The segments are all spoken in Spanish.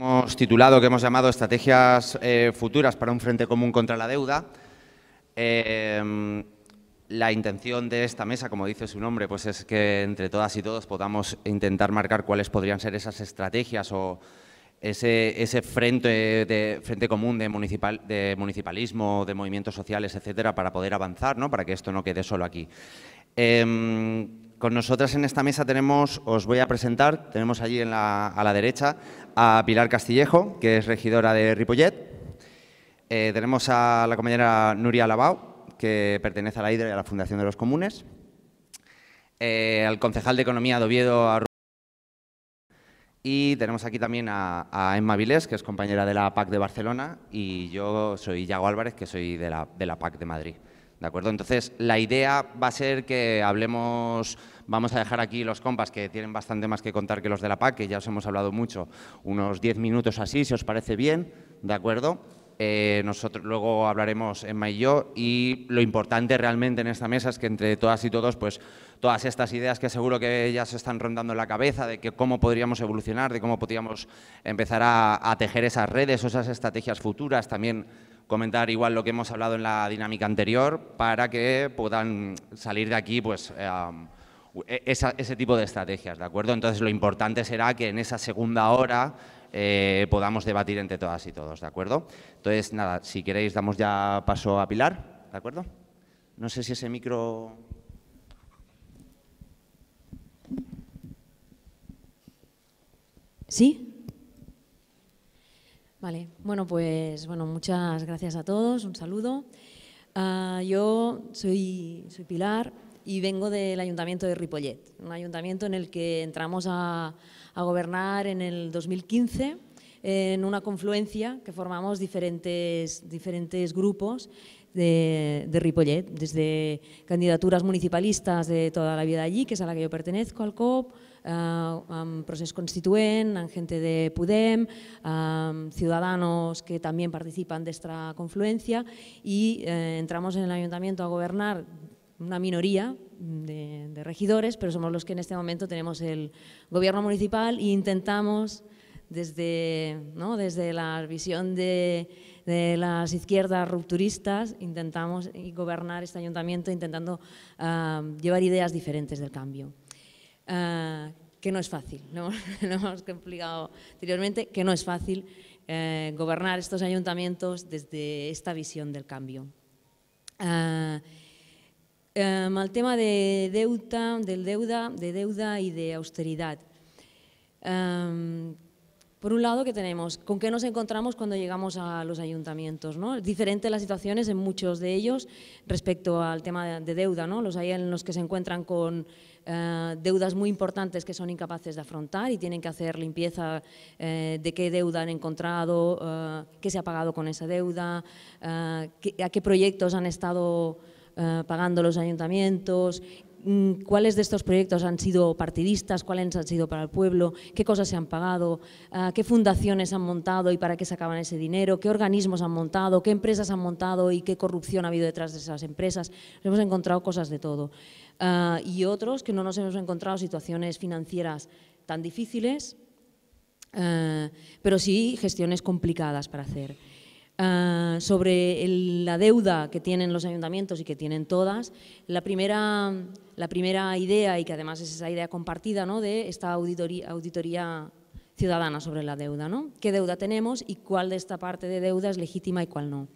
Hemos titulado, que hemos llamado Estrategias eh, Futuras para un Frente Común contra la Deuda. Eh, la intención de esta mesa, como dice su nombre, pues es que entre todas y todos podamos intentar marcar cuáles podrían ser esas estrategias o ese, frente, común de, municipalismo, de movimientos sociales, etcétera, para poder avanzar, para que esto no quede solo aquí. Eh, con nosotras en esta mesa tenemos, os voy a presentar, tenemos allí a la derecha a Pilar Castillejo, que es regidora de Ripollet. Eh, tenemos a la compañera Nuria Lavao, que pertenece a la IDRE y a la Fundación de los Comunes. Eh, al concejal de Economía de Oviedo, a y tenemos aquí también a, Emma Vilés, que es compañera de la PAC de Barcelona, y yo soy Iago Álvarez, que soy de la, de la PAC de Madrid. ¿De acuerdo? Entonces, la idea va a ser que hablemos Vamos a dejar aquí los compas que tienen bastante más que contar que los de la PAC, que ya os hemos hablado mucho, unos 10 minutos así, si os parece bien, ¿de acuerdo? Eh, nosotros luego hablaremos en y y lo importante realmente en esta mesa es que entre todas y todos, pues todas estas ideas que seguro que ya se están rondando en la cabeza de que cómo podríamos evolucionar, de cómo podríamos empezar a, tejer esas redes o esas estrategias futuras, también comentar igual lo que hemos hablado en la dinámica anterior para que puedan salir de aquí pues... Eh, e, ese tipo de estrategias, ¿de acuerdo? Entonces lo importante será que en esa segunda hora eh, podamos debatir entre todas y todos, ¿de acuerdo? Entonces, nada, si queréis damos ya paso a Pilar, ¿de acuerdo? No sé si ese micro... ¿Sí? Vale, bueno, pues bueno, muchas gracias a todos, un saludo. Ah, yo soy, soy Pilar, y vengo del ayuntamiento de Ripollet, un ayuntamiento en el que entramos a, gobernar en el 2015 en una confluencia que formamos diferentes, diferentes grupos de, de, Ripollet, desde candidaturas municipalistas de toda la vida allí, que es a la que yo pertenezco, al COP, a Procés Constituent, a gente de Pudem, a ciudadanos que también participan de esta confluencia y eh, entramos en el ayuntamiento a gobernar una minoría de, regidores, pero somos los que en este momento tenemos el gobierno municipal e intentamos desde, desde la visión de, las izquierdas rupturistas, intentamos gobernar este ayuntamiento intentando ah, llevar ideas diferentes del cambio. Ah, que no es fácil, lo hemos, anteriormente, que no es fácil eh, gobernar estos ayuntamientos desde esta visión del cambio. Ah, Em, al el tema de deuda, del deuda, de deuda y de austeridad. Em, por un lado, ¿qué tenemos? ¿Con qué nos encontramos cuando llegamos a los ayuntamientos? ¿no? diferente las situaciones en muchos de ellos respecto al tema de deuda. ¿no? Los hay en los que se encuentran con eh, deudas muy importantes que son incapaces de afrontar y tienen que hacer limpieza eh, de qué deuda han encontrado, eh, qué se ha pagado con esa deuda, a qué proyectos han estado eh, pagando los ayuntamientos, mm, cuáles de estos proyectos han sido partidistas, cuáles han sido para el pueblo, qué cosas se han pagado, eh, qué fundaciones han montado y para qué sacaban ese dinero, qué organismos han montado, qué empresas han montado y qué corrupción ha habido detrás de esas empresas. hemos encontrado cosas de todo. Eh, y otros que no nos hemos encontrado situaciones financieras tan difíciles, pero sí gestiones complicadas para hacer. Ah, sobre la deuda que tienen los ayuntamientos y que tienen todas, la primera, idea, y que además es esa idea compartida, ¿no? de esta auditoría, auditoría ciudadana sobre la deuda. ¿no? ¿Qué deuda tenemos y cuál de esta parte de deuda es legítima y cuál no?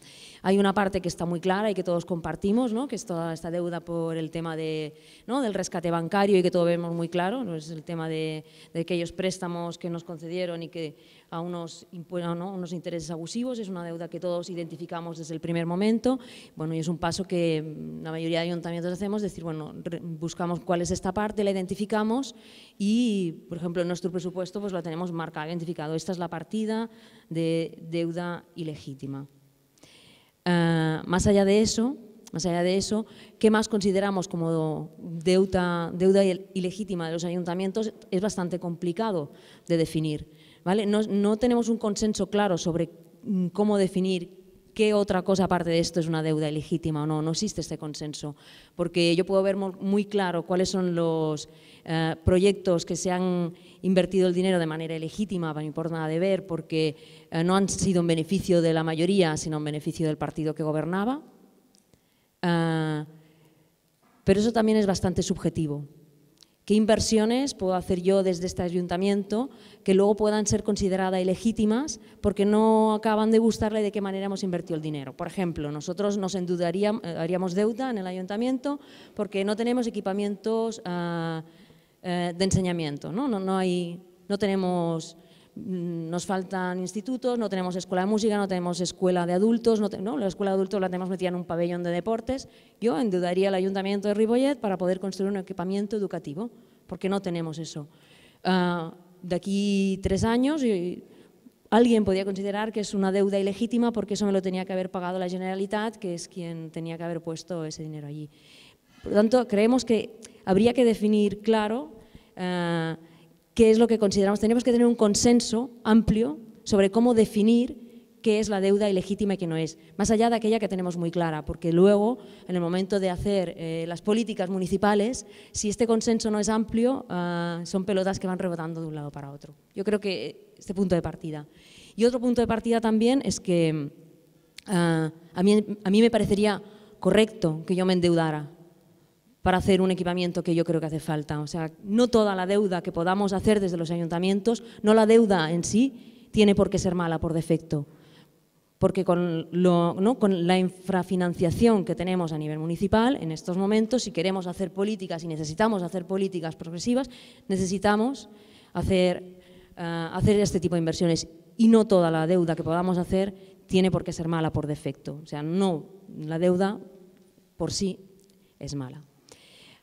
Hay una parte que está muy clara y que todos compartimos, ¿no? que es toda esta deuda por el tema de, ¿no? del rescate bancario y que todo vemos muy claro, ¿no? es el tema de, aquellos préstamos que nos concedieron y que a unos, unos intereses abusivos, es una deuda que todos identificamos desde el primer momento, bueno, y es un paso que la mayoría de ayuntamientos hacemos, decir, bueno, buscamos cuál es esta parte, la identificamos y, por ejemplo, en nuestro presupuesto pues la tenemos marcada, identificado, esta es la partida de deuda ilegítima. Ah, más allá de eso, más allá de eso, ¿qué más consideramos como deuda, deuda ilegítima de los ayuntamientos? Es bastante complicado de definir. ¿vale? no tenemos un consenso claro sobre mm, cómo definir qué otra cosa aparte de esto es una deuda ilegítima o no. No existe este consenso, porque yo puedo ver muy claro cuáles son los eh, proyectos que se han invertido el dinero de manera ilegítima, no importa nada de ver, porque eh, no han sido en beneficio de la mayoría, sino en beneficio del partido que gobernaba. Ah, pero eso también es bastante subjetivo. ¿Qué inversiones puedo hacer yo desde este ayuntamiento que luego puedan ser consideradas ilegítimas porque no acaban de gustarle de qué manera hemos invertido el dinero? Por ejemplo, nosotros nos endeudaríamos, eh, haríamos deuda en el ayuntamiento porque no tenemos equipamientos ah, eh, de enseñamiento, ¿no? No, no, hay, no tenemos Mm, nos faltan institutos, no tenemos escuela de música, no tenemos escuela de adultos, no, la escuela de adultos la tenemos metida en un pabellón de deportes. Yo endeudaría al Ayuntamiento de Ribollet para poder construir un equipamiento educativo, porque no tenemos eso. Ah, de aquí tres años y, alguien podía considerar que es una deuda ilegítima porque eso me lo tenía que haber pagado la Generalitat, que es quien tenía que haber puesto ese dinero allí. Por lo tanto, creemos que habría que definir claro... Ah, qué es lo que consideramos. Tenemos que tener un consenso amplio sobre cómo definir qué es la deuda ilegítima y qué no es, más allá de aquella que tenemos muy clara, porque luego, en el momento de hacer eh, las políticas municipales, si este consenso no es amplio, ah, son pelotas que van rebotando de un lado para otro. Yo creo que este punto de partida. Y otro punto de partida también es que ah, a, a mí me parecería correcto que yo me endeudara, para hacer un equipamiento que yo creo que hace falta. O sea, no toda la deuda que podamos hacer desde los ayuntamientos, no la deuda en sí, tiene por qué ser mala por defecto. Porque con, ¿no? con la infrafinanciación que tenemos a nivel municipal en estos momentos, si queremos hacer políticas y necesitamos hacer políticas progresivas, necesitamos hacer, eh, hacer este tipo de inversiones. Y no toda la deuda que podamos hacer tiene por qué ser mala por defecto. O sea, no, la deuda por sí es mala.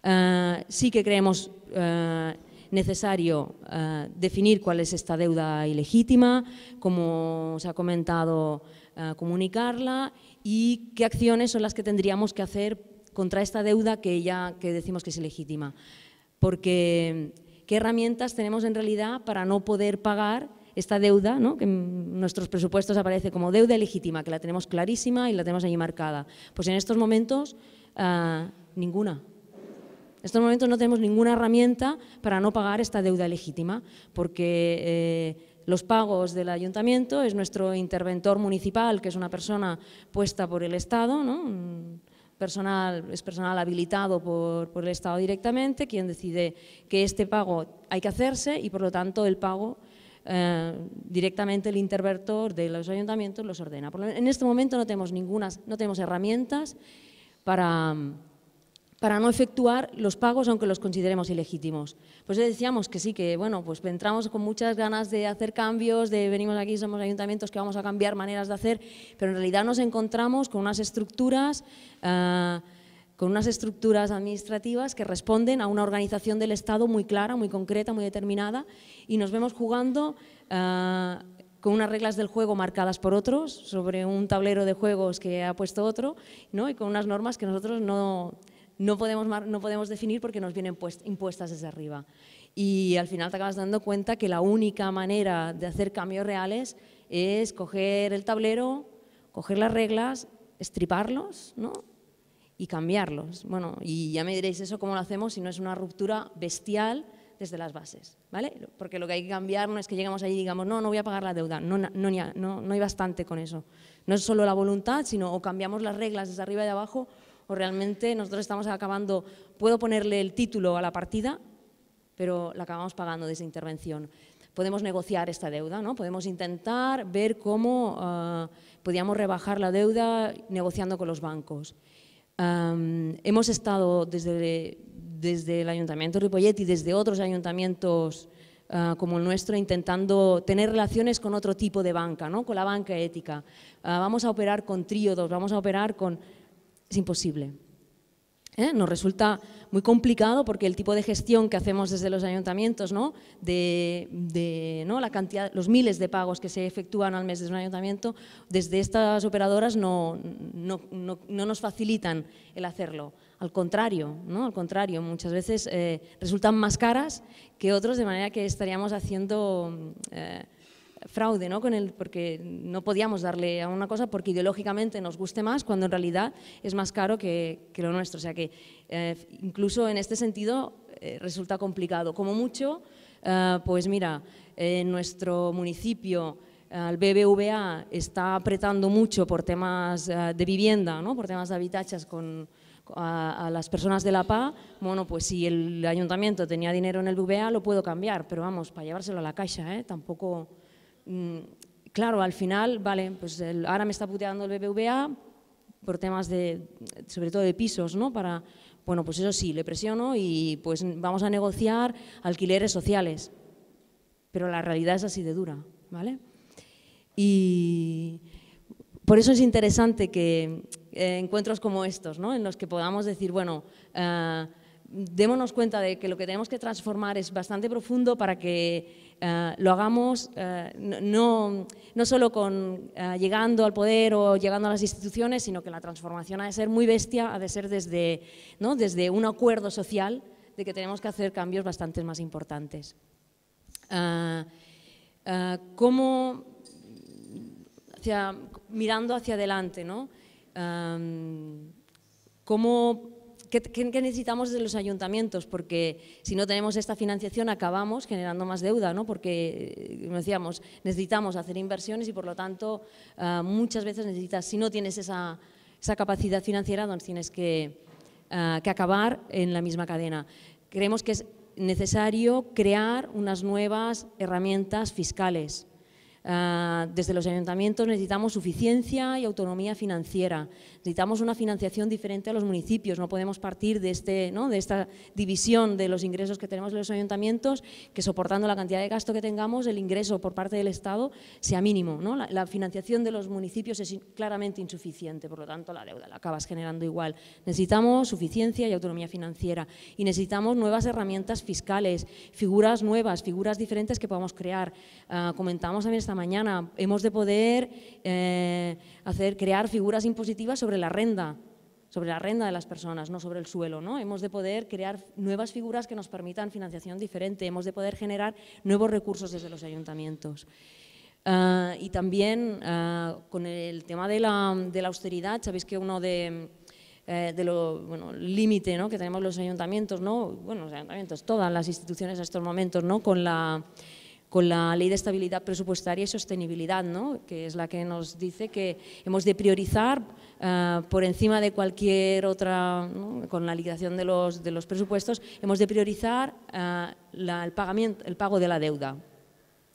Ah, sí que creemos ah, necesario ah, definir cuál es esta deuda ilegítima, como se ha comentado, comunicarla y qué acciones son las que tendríamos que hacer contra esta deuda que ya que decimos que es ilegítima. Porque qué herramientas tenemos en realidad para no poder pagar esta deuda, ¿no? que en nuestros presupuestos aparece como deuda ilegítima, que la tenemos clarísima y la tenemos allí marcada. Pues en estos momentos, ninguna. En estos momentos no tenemos ninguna herramienta para no pagar esta deuda legítima, porque eh, los pagos del ayuntamiento es nuestro interventor municipal, que es una persona puesta por el Estado, personal, es personal habilitado por, el Estado directamente, quien decide que este pago hay que hacerse y por lo tanto el pago eh, directamente el interventor de los ayuntamientos los ordena. En este momento no tenemos ninguna, no tenemos herramientas para para no efectuar los pagos aunque los consideremos ilegítimos. Pues decíamos que sí, que bueno, pues entramos con muchas ganas de hacer cambios, de venimos aquí, somos ayuntamientos que vamos a cambiar maneras de hacer, pero en realidad nos encontramos con unas estructuras, ah, con unas estructuras administrativas que responden a una organización del Estado muy clara, muy concreta, muy determinada, y nos vemos jugando ah, con unas reglas del juego marcadas por otros, sobre un tablero de juegos que ha puesto otro, ¿no? y con unas normas que nosotros no no podemos, no podemos definir porque nos vienen pues, impuestas desde arriba. Y al final te acabas dando cuenta que la única manera de hacer cambios reales es coger el tablero, coger las reglas, estriparlos ¿no? y cambiarlos. Bueno, y ya me diréis eso cómo lo hacemos si no es una ruptura bestial desde las bases, ¿vale? Porque lo que hay que cambiar no es que llegamos allí y digamos, no, no voy a pagar la deuda, no, no, no, no hay bastante con eso. No es solo la voluntad, sino o cambiamos las reglas desde arriba y de abajo realmente nosotros estamos acabando, puedo ponerle el título a la partida, pero la acabamos pagando de esa intervención. Podemos negociar esta deuda, ¿no? podemos intentar ver cómo eh, podíamos rebajar la deuda negociando con los bancos. hemos estado desde, desde el Ayuntamiento de Ripollet y desde otros ayuntamientos eh, como el nuestro, intentando tener relaciones con otro tipo de banca, ¿no? con la banca ética. Ah, vamos a operar con tríodos, vamos a operar con es imposible. ¿eh? Nos resulta muy complicado porque el tipo de gestión que hacemos desde los ayuntamientos, ¿no? de, ¿no? la cantidad, los miles de pagos que se efectúan al mes desde un ayuntamiento, desde estas operadoras no, no, no nos facilitan el hacerlo. Al contrario, ¿no? Al contrario, muchas veces eh, resultan más caras que otros, de manera que estaríamos haciendo eh, fraude, ¿no? porque no podíamos darle a una cosa porque ideológicamente nos guste más, cuando en realidad es más caro que, lo nuestro. O sea que eh, incluso en este sentido eh, resulta complicado. Como mucho, eh, pues mira, en nuestro municipio el BBVA está apretando mucho por temas de vivienda, ¿no? por temas de habitachas con, a, las personas de la PA, bueno, pues si el ayuntamiento tenía dinero en el BBVA lo puedo cambiar, pero vamos, para llevárselo a la caixa, ¿eh? tampoco Mm, claro, al final, vale, pues ahora me está puteando el BBVA por temas de, sobre todo de pisos, ¿no? Para, bueno, pues eso sí, le presiono y pues vamos a negociar alquileres sociales. Pero la realidad es así de dura, ¿vale? Y por eso es interesante que eh, encuentros como estos, ¿no? En los que podamos decir, bueno, eh, démonos cuenta de que lo que tenemos que transformar es bastante profundo para que eh, lo hagamos eh, no, solo con eh, llegando al poder o llegando a las instituciones, sino que la transformación ha de ser muy bestia, ha de ser desde, desde un acuerdo social de que tenemos que hacer cambios bastante más importantes. ¿Cómo, mirando hacia adelante, ¿no? cómo ¿qué, necesitamos de los ayuntamientos? Porque si no tenemos esta financiación acabamos generando más deuda, ¿no? Porque, eh, como decíamos, necesitamos hacer inversiones y por lo tanto eh, muchas veces necesitas, si no tienes esa, capacidad financiera, donde tienes eh, que acabar en la misma cadena. Creemos que es necesario crear unas nuevas herramientas fiscales Ah, desde los ayuntamientos necesitamos suficiencia y autonomía financiera. Necesitamos una financiación diferente a los municipios. No podemos partir de, este, ¿no? de esta división de los ingresos que tenemos en los ayuntamientos, que soportando la cantidad de gasto que tengamos, el ingreso por parte del Estado sea mínimo. ¿no? La, financiación de los municipios es claramente insuficiente, por lo tanto la deuda la acabas generando igual. Necesitamos suficiencia y autonomía financiera y necesitamos nuevas herramientas fiscales, figuras nuevas, figuras diferentes que podamos crear. Ah, comentamos también esta mañana. Hemos de poder eh, hacer, crear figuras impositivas sobre la renta, sobre la renta de las personas, no sobre el suelo. ¿no? Hemos de poder crear nuevas figuras que nos permitan financiación diferente, hemos de poder generar nuevos recursos desde los ayuntamientos. Ah, y también ah, con el tema de la, de la, austeridad, sabéis que uno de, eh, de lo bueno, límite ¿no? que tenemos los ayuntamientos, ¿no? bueno, los ayuntamientos, todas las instituciones a estos momentos, ¿no? con la con la Ley de Estabilidad Presupuestaria y Sostenibilidad, ¿no? que es la que nos dice que hemos de priorizar eh, por encima de cualquier otra, con la liquidación de los, presupuestos, hemos de priorizar eh, el, pago de la deuda.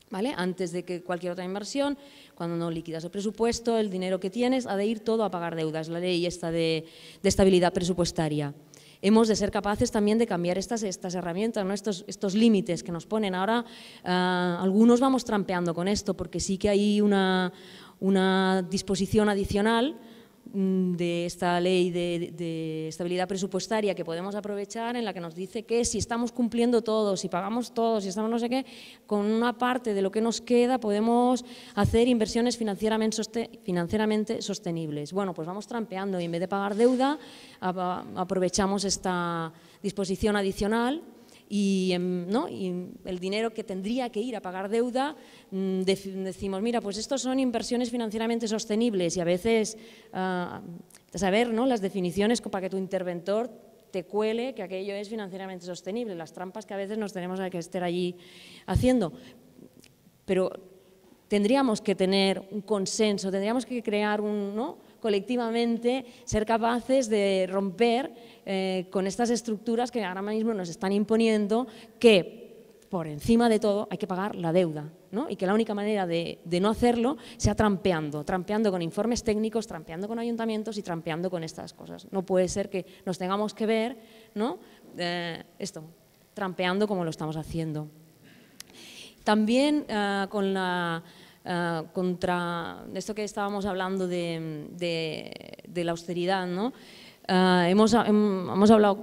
¿Vale? Antes de que cualquier otra inversión, cuando no liquidas el presupuesto, el dinero que tienes ha de ir todo a pagar deudas, la ley esta de estabilidad presupuestaria hemos de ser capaces también de cambiar estas, estas herramientas, ¿no? estos, límites que nos ponen. Ahora eh, algunos vamos trampeando con esto porque sí que hay una, una disposición adicional Mm, de esta ley de, estabilidad presupuestaria que podemos aprovechar en la que nos dice que si estamos cumpliendo todos, si pagamos todos, si estamos no sé qué, con una parte de lo que nos queda podemos hacer inversiones financieramente, financieramente sostenibles. Bueno, pues vamos trampeando y en vez de pagar deuda aprovechamos esta disposición adicional Em, y, el dinero que tendría que ir a pagar deuda, mm, decimos, mira, pues estos son inversiones financieramente sostenibles y a veces, ah, saber las definiciones para que tu interventor te cuele que aquello es financieramente sostenible, las trampas que a veces nos tenemos que estar allí haciendo. Pero tendríamos que tener un consenso, tendríamos que crear un, colectivamente, ser capaces de romper eh, con estas estructuras que ahora mismo nos están imponiendo que por encima de todo hay que pagar la deuda y que la única manera de, no hacerlo sea trampeando, trampeando con informes técnicos, trampeando con ayuntamientos y trampeando con estas cosas. No puede ser que nos tengamos que ver ¿no? Eh, esto, trampeando como lo estamos haciendo. También eh, con la... contra esto que estábamos hablando de, de la austeridad, ¿no? Ah, hemos, hemos, hablado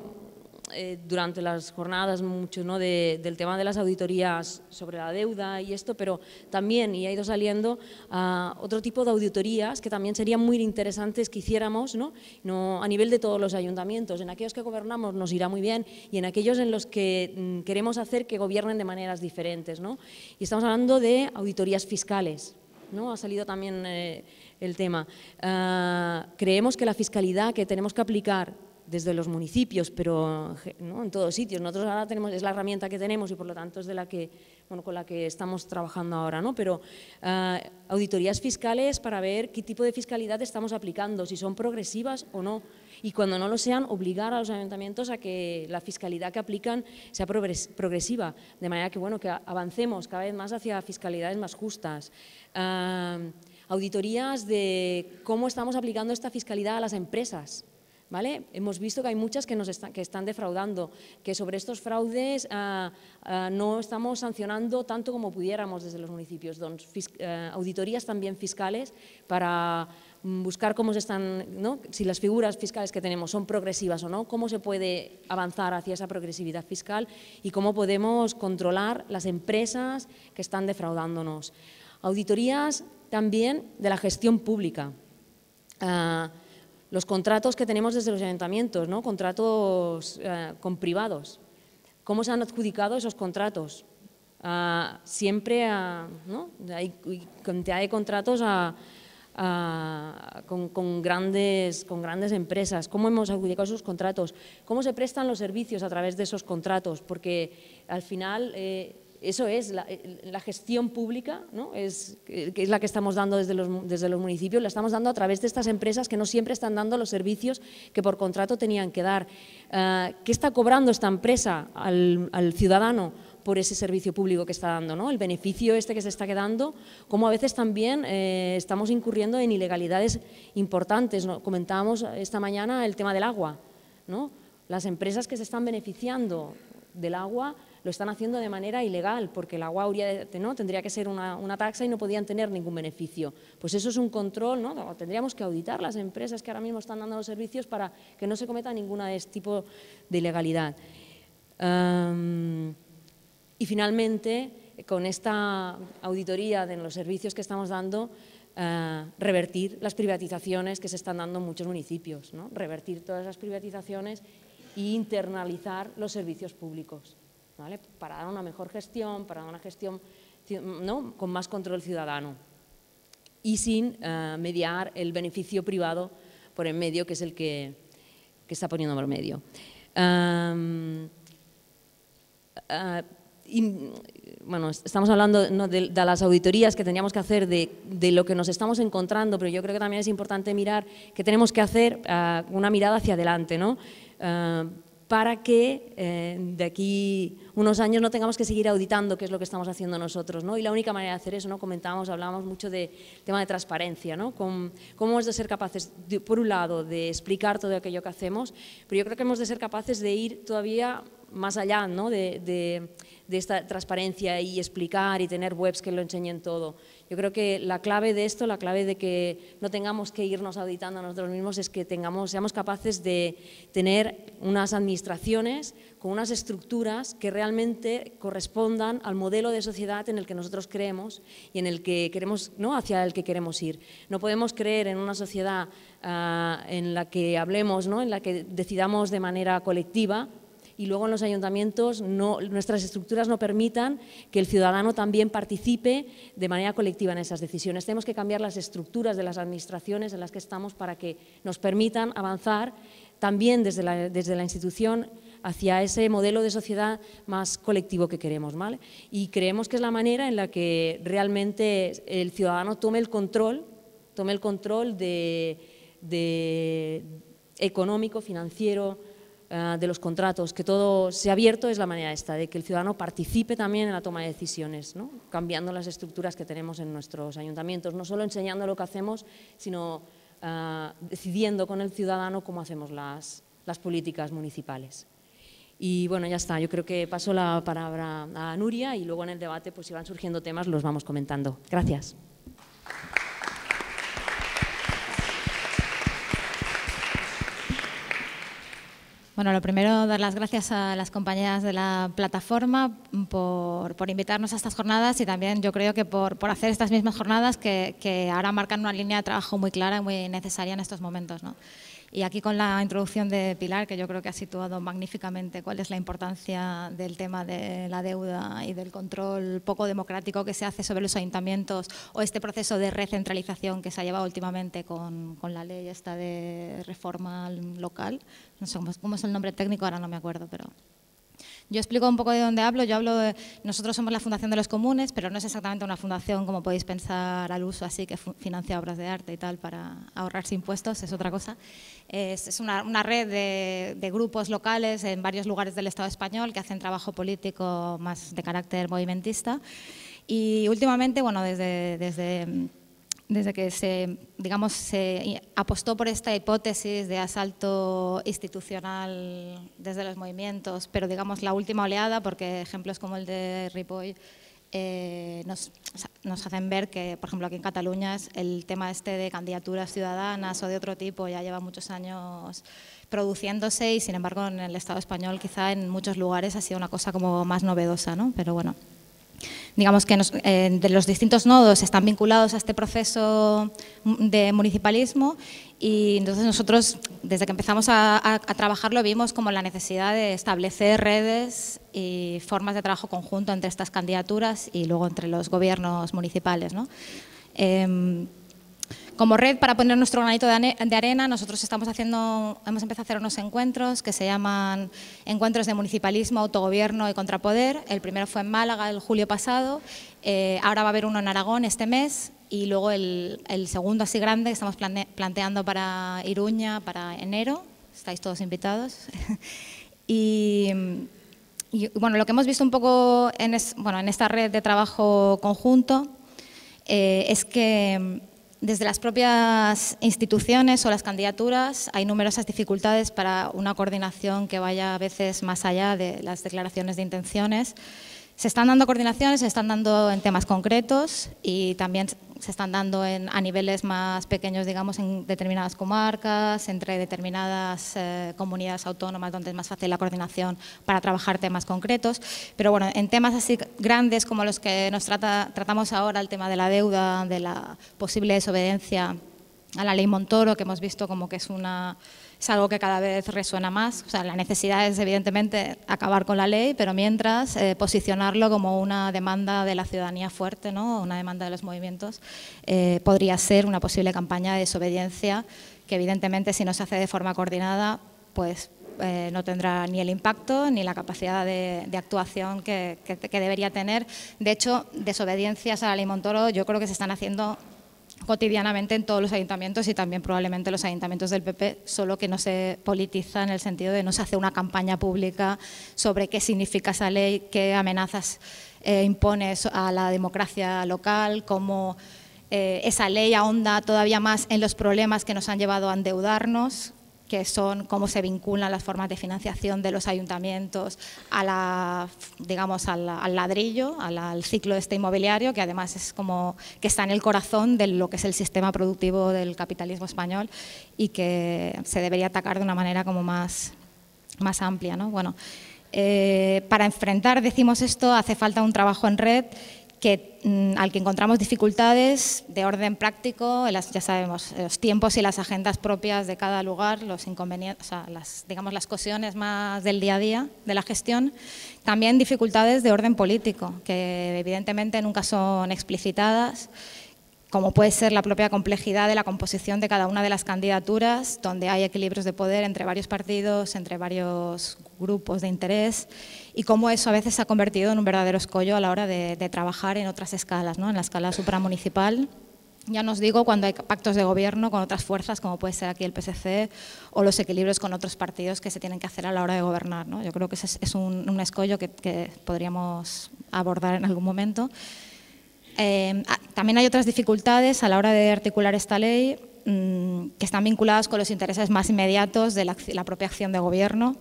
eh, durante las jornadas mucho ¿no? del tema de las auditorías sobre la deuda y esto, pero también, y ha ido saliendo, ah, otro tipo de auditorías que también serían muy interesantes que hiciéramos ¿no? No, a nivel de todos los ayuntamientos. En aquellos que gobernamos nos irá muy bien y en aquellos en los que mm, queremos hacer que gobiernen de maneras diferentes. ¿no? Y estamos hablando de auditorías fiscales. ¿no? Ha salido también... Eh, el tema. Ah, creemos que la fiscalidad que tenemos que aplicar desde los municipios, pero ¿no? en todos sitios. Nosotros ahora tenemos, es la herramienta que tenemos y por lo tanto es de la que, bueno, con la que estamos trabajando ahora, ¿no? Pero ah, auditorías fiscales para ver qué tipo de fiscalidad estamos aplicando, si son progresivas o no. Y cuando no lo sean, obligar a los ayuntamientos a que la fiscalidad que aplican sea progresiva, de manera que, bueno, que avancemos cada vez más hacia fiscalidades más justas. Ah, auditorías de cómo estamos aplicando esta fiscalidad a las empresas. ¿Vale? Hemos visto que hay muchas que nos que están defraudando, que sobre estos fraudes ah, ah, no estamos sancionando tanto como pudiéramos desde los municipios. Eh, auditorías también fiscales para mm, buscar cómo se están, si las figuras fiscales que tenemos son progresivas o no, cómo se puede avanzar hacia esa progresividad fiscal y cómo podemos controlar las empresas que están defraudándonos. Auditorías también de la gestión pública. Ah, los contratos que tenemos desde los ayuntamientos, ¿no? contratos eh, con privados. ¿Cómo se han adjudicado esos contratos? Ah, siempre hay contratos con, grandes, con grandes empresas, cómo hemos adjudicado esos contratos, cómo se prestan los servicios a través de esos contratos, porque al final eh, eso es la, eh, gestión pública, eh, que es la que estamos dando desde los, municipios, la estamos dando a través de estas empresas que no siempre están dando los servicios que por contrato tenían que dar. Ah, ¿Qué está cobrando esta empresa al, ciudadano? por ese servicio público que está dando, el beneficio este que se está quedando, como a veces también eh, estamos incurriendo en ilegalidades importantes. ¿no? Comentábamos esta mañana el tema del agua, las empresas que se están beneficiando del agua lo están haciendo de manera ilegal, porque la agua ¿no? tendría que ser una, taxa y no podían tener ningún beneficio. Pues eso es un control, ¿no? tendríamos que auditar las empresas que ahora mismo están dando los servicios para que no se cometa ninguna de este tipo de ilegalidad. y finalmente, con esta auditoría de los servicios que estamos dando, eh, revertir las privatizaciones que se están dando en muchos municipios, ¿no? revertir todas las privatizaciones e internalizar los servicios públicos para dar una mejor gestión, para dar una gestión con más control ciudadano y sin eh, mediar el beneficio privado por el medio, que es el que, está poniendo por medio. y, em, eh, bueno, estamos hablando de, las auditorías que teníamos que hacer, de, lo que nos estamos encontrando, pero yo creo que también es importante mirar que tenemos que hacer eh, una mirada hacia adelante, ¿no? para que de aquí unos años no tengamos que seguir auditando qué es lo que estamos haciendo nosotros. ¿no? Y la única manera de hacer eso, ¿no? comentábamos, hablábamos mucho de tema de transparencia, ¿no? cómo hemos de ser capaces, por un lado, de explicar todo aquello que hacemos, pero yo creo que hemos de ser capaces de ir todavía más allá, ¿no? de, de de esta transparencia y explicar y tener webs que lo enseñen todo. Yo creo que la clave de esto, la clave de que no tengamos que irnos auditando a nosotros mismos es que tengamos, seamos capaces de tener unas administraciones con unas estructuras que realmente correspondan al modelo de sociedad en el que nosotros creemos y en el que queremos, ¿no? hacia el que queremos ir. No podemos creer en una sociedad ah, en la que hablemos, ¿no? en la que decidamos de manera colectiva y luego en los ayuntamientos nuestras estructuras no permitan que el ciudadano también participe de manera colectiva en esas decisiones. Tenemos que cambiar las estructuras de las administraciones en las que estamos para que nos permitan avanzar también desde la, institución hacia ese modelo de sociedad más colectivo que queremos. ¿vale? Y creemos que es la manera en la que realmente el ciudadano tome el control, tome el control de económico, financiero, eh, de los contratos, que todo sea abierto, es la manera esta, de que el ciudadano participe también en la toma de decisiones, cambiando las estructuras que tenemos en nuestros ayuntamientos, no solo enseñando lo que hacemos, sino eh, decidiendo con el ciudadano cómo hacemos las, las políticas municipales. Y bueno, ya está, yo creo que paso la palabra a Nuria y luego en el debate, pues si van surgiendo temas, los vamos comentando. Gracias. Bueno, lo primero, dar las gracias a las compañeras de la plataforma por, invitarnos a estas jornadas y también yo creo que por, hacer estas mismas jornadas que, que, ahora marcan una línea de trabajo muy clara y muy necesaria en estos momentos. ¿no? Y aquí con la introducción de Pilar, que yo creo que ha situado magníficamente cuál es la importancia del tema de la deuda y del control poco democrático que se hace sobre los ayuntamientos o este proceso de recentralización que se ha llevado últimamente con, la ley esta de reforma local. No sé cómo cómo es el nombre técnico, ahora no me acuerdo, pero yo explico un poco de dónde hablo. Yo hablo nosotros somos la Fundación de los Comunes, pero no es exactamente una fundación como podéis pensar al uso, así que financia obras de arte y tal para ahorrarse impuestos, es otra cosa. Es, una, red de, de, grupos locales en varios lugares del Estado español que hacen trabajo político más de carácter movimentista. Y últimamente, bueno, desde, desde desde que se, digamos, se apostó por esta hipótesis de asalto institucional desde los movimientos, pero digamos la última oleada, porque ejemplos como el de Ripoll eh, nos, nos, hacen ver que, por ejemplo, aquí en Cataluña el tema este de candidaturas ciudadanas o de otro tipo ya lleva muchos años produciéndose y, sin embargo, en el Estado español quizá en muchos lugares ha sido una cosa como más novedosa, ¿no? Pero bueno digamos que eh, de los distintos nodos están vinculados a este proceso de municipalismo y entonces nosotros desde que empezamos a, trabajarlo vimos como la necesidad de establecer redes y formas de trabajo conjunto entre estas candidaturas y luego entre los gobiernos municipales. Em, como red, para poner nuestro granito de arena, nosotros estamos haciendo, hemos empezado a hacer unos encuentros que se llaman Encuentros de Municipalismo, Autogobierno y Contrapoder. El primero fue en Málaga el julio pasado, eh, ahora va a haber uno en Aragón este mes y luego el, segundo así grande que estamos planteando para Iruña, para enero. Estáis todos invitados. y, bueno, lo que hemos visto un poco en, bueno, en esta red de trabajo conjunto eh, es que desde las propias instituciones o las candidaturas hay numerosas dificultades para una coordinación que vaya a veces más allá de las declaraciones de intenciones. Se están dando coordinaciones, se están dando en temas concretos y también se están dando en, a niveles más pequeños, digamos, en determinadas comarcas, entre determinadas eh, comunidades autónomas donde es más fácil la coordinación para trabajar temas concretos. Pero bueno, en temas así grandes como los que nos trata, tratamos ahora, el tema de la deuda, de la posible desobediencia a la ley Montoro, que hemos visto como que es una es algo que cada vez resuena más. O sea, la necesidad es, evidentemente, acabar con la ley, pero mientras eh, posicionarlo como una demanda de la ciudadanía fuerte, ¿no? una demanda de los movimientos, eh, podría ser una posible campaña de desobediencia que, evidentemente, si no se hace de forma coordinada, pues eh, no tendrá ni el impacto ni la capacidad de, actuación que, que, debería tener. De hecho, desobediencias a la ley Montoro yo creo que se están haciendo cotidianamente en todos los ayuntamientos y también probablemente los ayuntamientos del PP, solo que no se politiza en el sentido de no se hace una campaña pública sobre qué significa esa ley, qué amenazas eh, impone a la democracia local, cómo eh, esa ley ahonda todavía más en los problemas que nos han llevado a endeudarnos, que son cómo se vinculan las formas de financiación de los ayuntamientos al, ladrillo, al, ciclo este inmobiliario, que además es como que está en el corazón de lo que es el sistema productivo del capitalismo español y que se debería atacar de una manera como más, amplia. Bueno, eh, para enfrentar, decimos esto, hace falta un trabajo en red Mm, al que encontramos dificultades de orden práctico, ya sabemos, los tiempos y las agendas propias de cada lugar, los inconvenientes, las, digamos, las cuestiones más del día a día de la gestión, también dificultades de orden político, que evidentemente nunca son explicitadas como puede ser la propia complejidad de la composición de cada una de las candidaturas, donde hay equilibrios de poder entre varios partidos, entre varios grupos de interés, y cómo eso a veces se ha convertido en un verdadero escollo a la hora de, trabajar en otras escalas, ¿no? en la escala supramunicipal. Ya nos digo cuando hay pactos de gobierno con otras fuerzas, como puede ser aquí el PSC, o los equilibrios con otros partidos que se tienen que hacer a la hora de gobernar. Yo creo que ese es un, escollo que podríamos abordar en algún momento. Em, ah, también hay otras dificultades a la hora de articular esta ley mm, que están vinculadas con los intereses más inmediatos de la, propia acción de gobierno,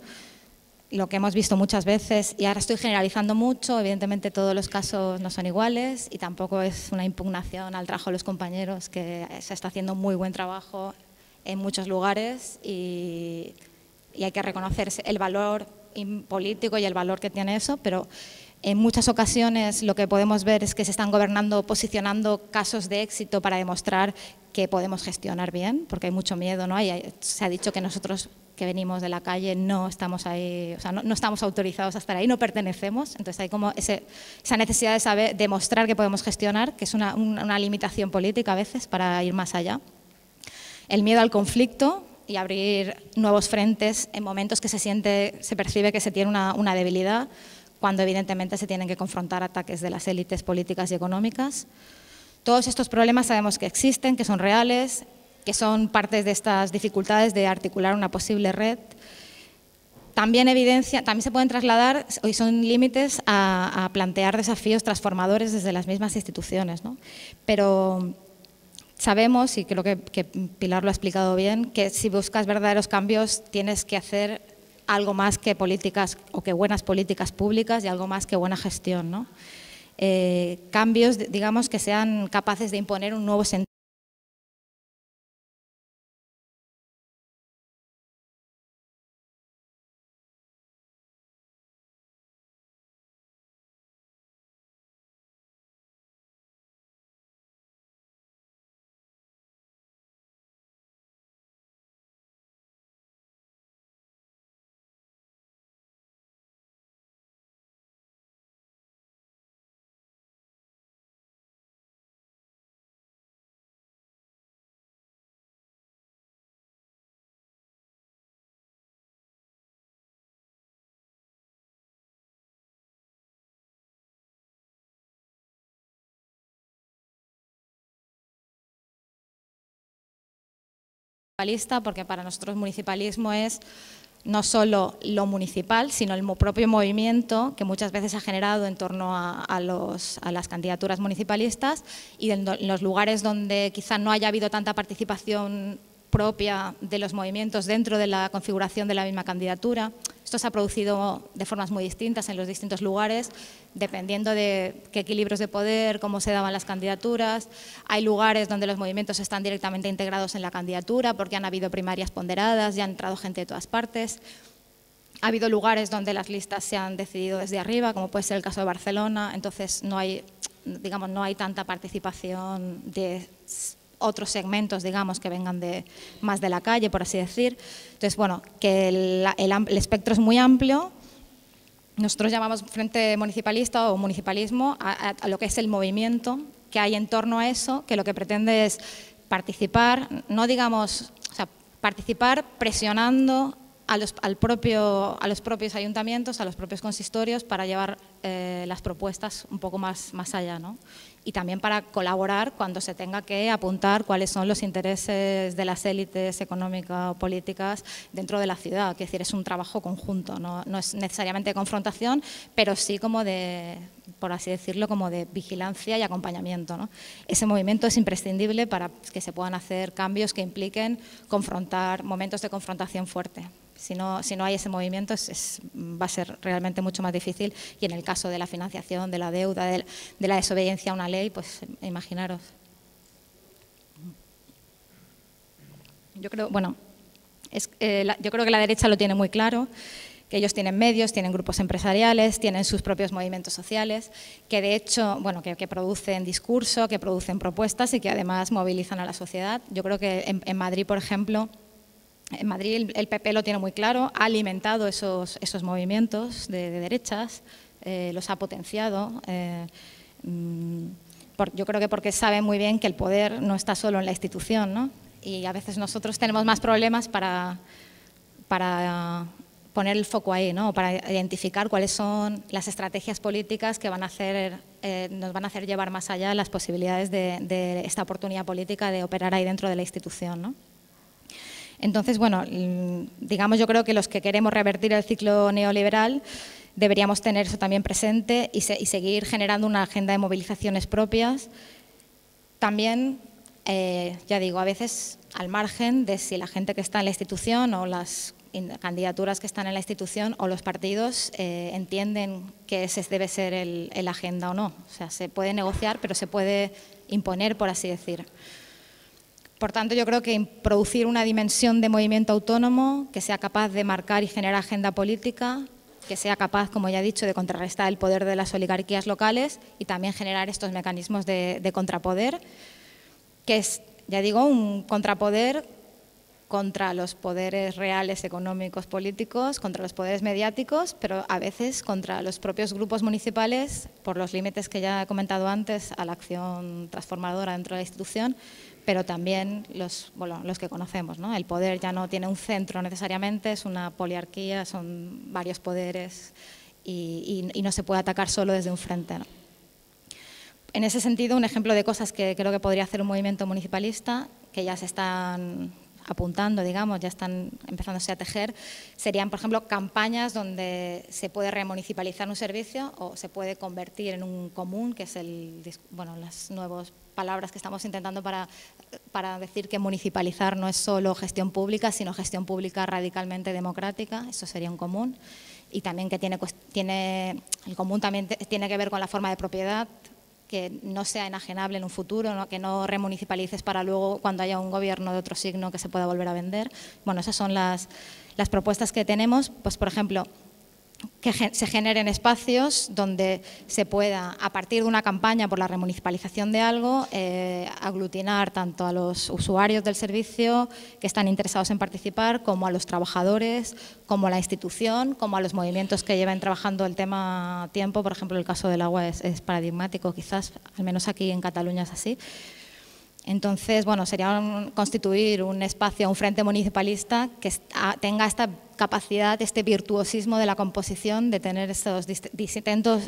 lo que hemos visto muchas veces, y ahora estoy generalizando mucho, evidentemente todos los casos no son iguales y tampoco es una impugnación al trabajo de los compañeros, que se está haciendo muy buen trabajo en muchos lugares y, y hay que reconocer el valor político y el valor que tiene eso, pero en muchas ocasiones lo que podemos ver es que se están gobernando, posicionando casos de éxito para demostrar que podemos gestionar bien, porque hay mucho miedo, ¿no? se ha dicho que nosotros que venimos de la calle no estamos ahí, o sea, no, estamos autorizados a estar ahí, no pertenecemos. Entonces hay como esa necesidad de saber, demostrar que podemos gestionar, que es una, limitación política a veces para ir más allá. El miedo al conflicto, y abrir nuevos frentes en momentos que se siente, se percibe que se tiene una, una, debilidad cuando evidentemente se tienen que confrontar ataques de las élites políticas y económicas. Todos estos problemas sabemos que existen, que son reales, que son partes de estas dificultades de articular una posible red. También, evidencia, también se pueden trasladar, hoy son límites, a, plantear desafíos transformadores desde las mismas instituciones. ¿no? Pero sabemos, y creo que, que, Pilar lo ha explicado bien, que si buscas verdaderos cambios tienes que hacer algo más que políticas o que buenas políticas públicas y algo más que buena gestión. ¿no? Eh, cambios, digamos, que sean capaces de imponer un nuevo sentido porque para nosotros municipalismo es no solo lo municipal, sino el propio movimiento que muchas veces ha generado en torno a, a las candidaturas municipalistas y en los lugares donde quizá no haya habido tanta participación propia de los movimientos dentro de la configuración de la misma candidatura. Esto se ha producido de formas muy distintas en los distintos lugares, dependiendo de qué equilibrios de poder, cómo se daban las candidaturas. Hay lugares donde los movimientos están directamente integrados en la candidatura porque han habido primarias ponderadas, ya ha entrado gente de todas partes. Ha habido lugares donde las listas se han decidido desde arriba, como puede ser el caso de Barcelona, entonces no hay, digamos, no hay tanta participación de otros segmentos, digamos, que vengan de, más de la calle, por así decir. Entonces, bueno, que el, espectro es muy amplio. Nosotros llamamos Frente Municipalista o Municipalismo a, lo que es el movimiento que hay en torno a eso, que lo que pretende es participar, no digamos, o sea, participar presionando a los, al propio, a los propios ayuntamientos, a los propios consistorios para llevar eh, las propuestas un poco más, más allá. ¿no? y también para colaborar cuando se tenga que apuntar cuáles son los intereses de las élites económicas o políticas dentro de la ciudad. Es decir, es un trabajo conjunto, no, es necesariamente confrontación, pero sí como de, por así decirlo, como de vigilancia y acompañamiento. Ese movimiento es imprescindible para que se puedan hacer cambios que impliquen confrontar momentos de confrontación fuerte. Si no, hay ese movimiento va a ser realmente mucho más difícil y en el caso de la financiación, de la deuda, de, la desobediencia a una ley, pues imaginaros. Yo creo, bueno, eh, que la derecha lo tiene muy claro que ellos tienen medios, tienen grupos empresariales, tienen sus propios movimientos sociales, que de hecho, bueno, que, producen discurso, que producen propuestas y que además movilizan a la sociedad. Yo creo que en Madrid, por ejemplo, en Madrid el, PP lo tiene muy claro, ha alimentado esos, esos movimientos de, derechas, eh, los ha potenciado. Eh, mm, yo creo que porque sabe muy bien que el poder no está solo en la institución, ¿no? Y a veces nosotros tenemos más problemas para, poner el foco ahí, ¿no? Para identificar cuáles son las estrategias políticas que van a hacer, eh, nos van a hacer llevar más allá las posibilidades de, de esta oportunidad política de operar ahí dentro de la institución, ¿no? Entonces, bueno, mm, digamos, yo creo que los que queremos revertir el ciclo neoliberal deberíamos tener eso también presente y, seguir generando una agenda de movilizaciones propias. También, eh, ya digo, a veces al margen de si la gente que está en la institución o las candidaturas que están en la institución o los partidos eh, entienden que ese debe ser el, agenda o no. O sea, se puede negociar, pero se puede imponer, por así decir. Por tanto, yo creo que producir una dimensión de movimiento autónomo que sea capaz de marcar y generar agenda política, que sea capaz, como ya he dicho, de contrarrestar el poder de las oligarquías locales y también generar estos mecanismos de, de contrapoder, que es, ya digo, un contrapoder contra los poderes reales, económicos, políticos, contra los poderes mediáticos, pero a veces contra los propios grupos municipales por los límites que ya he comentado antes a la acción transformadora dentro de la institución, pero también los, los que conocemos. ¿no? El poder ya no tiene un centro necesariamente, es una poliarquía, son varios poderes y, no se puede atacar solo desde un frente. En ese sentido, un ejemplo de cosas que creo que podría hacer un movimiento municipalista, que ya se están apuntando, digamos, ya están empezándose a tejer, serían, por ejemplo, campañas donde se puede remunicipalizar un servicio o se puede convertir en un común, que es el, bueno, las nuevas palabras que estamos intentando para, para decir que municipalizar no es solo gestión pública, sino gestión pública radicalmente democrática, eso sería un común, y también que tiene, tiene el común tiene que ver con la forma de propiedad, que no sea enajenable en un futuro, que no remunicipalices para luego cuando haya un gobierno de otro signo que se pueda volver a vender. Bueno, esas son las, las propuestas que tenemos. Pues, por ejemplo, que se generen espacios donde se pueda, a partir de una campaña por la remunicipalización de algo, eh, aglutinar tanto a los usuarios del servicio que están interesados en participar, como a los trabajadores, como a la institución, como a los movimientos que lleven trabajando el tema tiempo. Por ejemplo, el caso del agua es, es paradigmático, quizás, al menos aquí en Cataluña es así. Entonces, bueno, sería constituir un espacio, un frente municipalista que tenga esta capacidad, este virtuosismo de la composición, de tener estos distintos,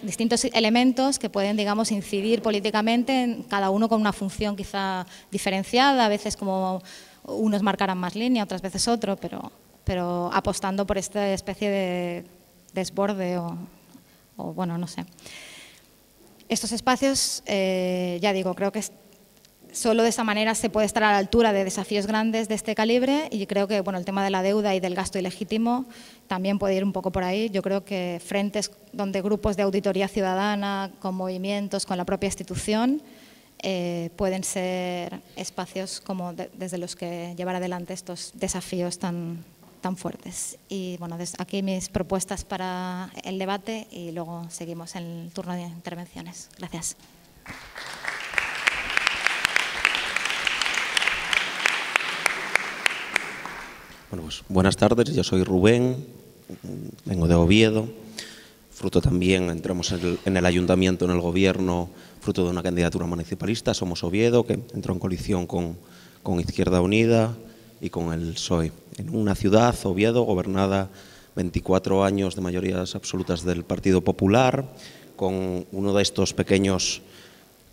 elementos que pueden, digamos, incidir políticamente, cada uno con una función quizá diferenciada, a veces como unos marcarán más línea, otras veces otro, pero, pero apostando por esta especie de desborde o, bueno, no sé. Estos espacios, eh, ya digo, creo que... Solo de esa manera se puede estar a la altura de desafíos grandes de este calibre y creo que bueno, el tema de la deuda y del gasto ilegítimo también puede ir un poco por ahí. Yo creo que frentes donde grupos de auditoría ciudadana, con movimientos, con la propia institución, eh, pueden ser espacios como desde los que llevar adelante estos desafíos tan, tan fuertes. Y bueno, aquí mis propuestas para el debate y luego seguimos en el turno de intervenciones. Gracias. Pues, buenas tardes, yo soy Rubén, vengo de Oviedo, fruto también, entramos en el, ayuntamiento, en el gobierno, fruto de una candidatura municipalista, somos Oviedo, que entró en coalición con, Izquierda Unida y con el PSOE. En una ciudad, Oviedo, gobernada 24 años de mayorías absolutas del Partido Popular, con uno de estos pequeños